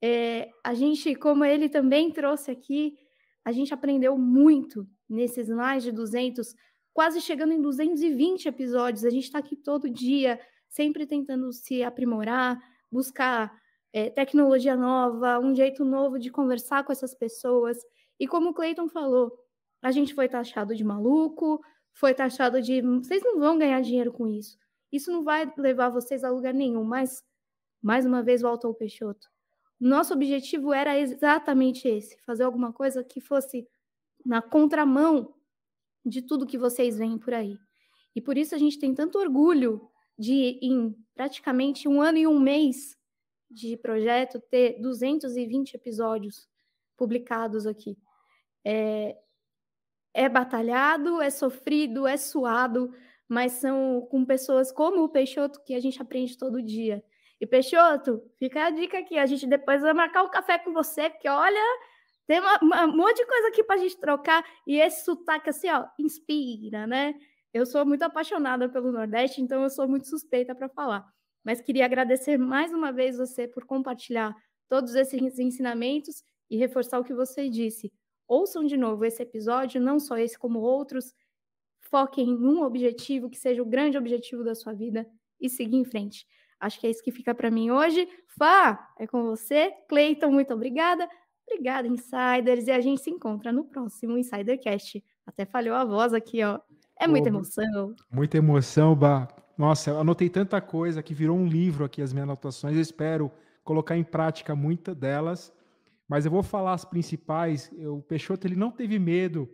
S3: É, a gente, como ele também trouxe aqui, a gente aprendeu muito nesses mais de 200, quase chegando em 220 episódios. A gente está aqui todo dia, sempre tentando se aprimorar, buscar é, tecnologia nova, um jeito novo de conversar com essas pessoas. E como o Clayton falou, a gente foi taxado de maluco, foi taxado de vocês não vão ganhar dinheiro com isso. Isso não vai levar vocês a lugar nenhum, mas mais uma vez volta ao Peixoto. Nosso objetivo era exatamente esse, fazer alguma coisa que fosse na contramão de tudo que vocês veem por aí. E por isso a gente tem tanto orgulho de, em praticamente um ano e um mês de projeto, ter 220 episódios publicados aqui. É, é batalhado, é sofrido, é suado, mas são com pessoas como o Peixoto que a gente aprende todo dia. E Peixoto, fica a dica aqui, a gente depois vai marcar um café com você, porque olha, tem um monte de coisa aqui para a gente trocar, e esse sotaque assim, ó, inspira, né? Eu sou muito apaixonada pelo Nordeste, então eu sou muito suspeita para falar. Mas queria agradecer mais uma vez você por compartilhar todos esses ensinamentos e reforçar o que você disse. Ouçam de novo esse episódio, não só esse, como outros. Foquem em um objetivo que seja o grande objetivo da sua vida e siga em frente. Acho que é isso que fica para mim hoje. Fá, é com você. Cleiton, muito obrigada. Obrigada, insiders. E a gente se encontra no próximo Insidercast. Até falhou a voz aqui, ó. É muita Opa. emoção.
S1: Muita emoção, Bá. Nossa, eu anotei tanta coisa que virou um livro aqui as minhas anotações. Eu espero colocar em prática muita delas mas eu vou falar as principais. O Peixoto ele não teve medo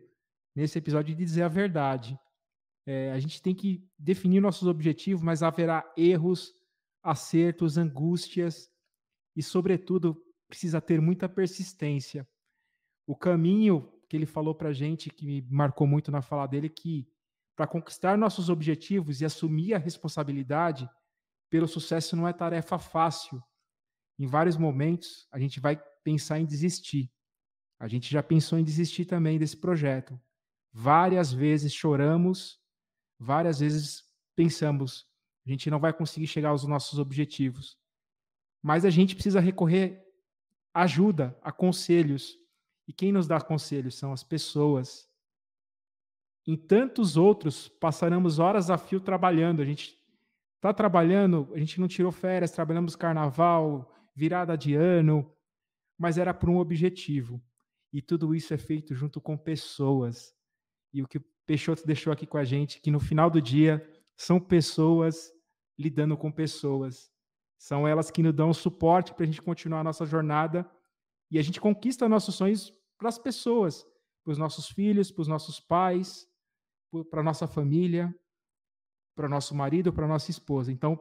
S1: nesse episódio de dizer a verdade. É, a gente tem que definir nossos objetivos, mas haverá erros, acertos, angústias e, sobretudo, precisa ter muita persistência. O caminho que ele falou para gente, que me marcou muito na fala dele, que para conquistar nossos objetivos e assumir a responsabilidade pelo sucesso não é tarefa fácil. Em vários momentos, a gente vai pensar em desistir. A gente já pensou em desistir também desse projeto. Várias vezes choramos, várias vezes pensamos, a gente não vai conseguir chegar aos nossos objetivos. Mas a gente precisa recorrer a ajuda, a conselhos. E quem nos dá conselhos são as pessoas. Em tantos outros, passaremos horas a fio trabalhando. A gente está trabalhando, a gente não tirou férias, trabalhamos carnaval, virada de ano, mas era para um objetivo. E tudo isso é feito junto com pessoas. E o que o Peixoto deixou aqui com a gente, que no final do dia são pessoas lidando com pessoas. São elas que nos dão suporte para a gente continuar a nossa jornada e a gente conquista nossos sonhos para as pessoas, para os nossos filhos, para os nossos pais, para a nossa família, para o nosso marido, para a nossa esposa. Então,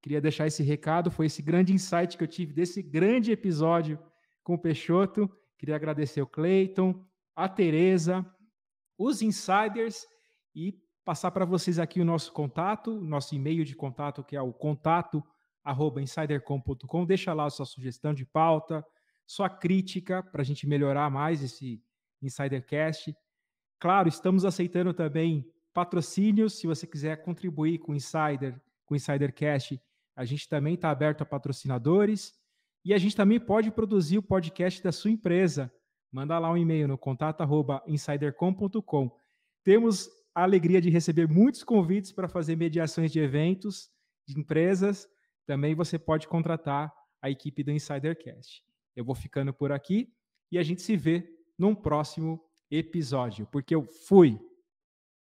S1: queria deixar esse recado, foi esse grande insight que eu tive desse grande episódio com o Peixoto. Queria agradecer o Cleiton, a Tereza, os insiders e passar para vocês aqui o nosso contato, nosso e-mail de contato, que é o contato insidercom.com. Deixa lá a sua sugestão de pauta, sua crítica para a gente melhorar mais esse Insidercast. Claro, estamos aceitando também patrocínios. Se você quiser contribuir com o Insider, com o Insidercast, a gente também está aberto a patrocinadores. E a gente também pode produzir o podcast da sua empresa. Manda lá um e-mail no contato@insidercom.com. Temos a alegria de receber muitos convites para fazer mediações de eventos, de empresas. Também você pode contratar a equipe do Insidercast. Eu vou ficando por aqui e a gente se vê num próximo episódio, porque eu fui.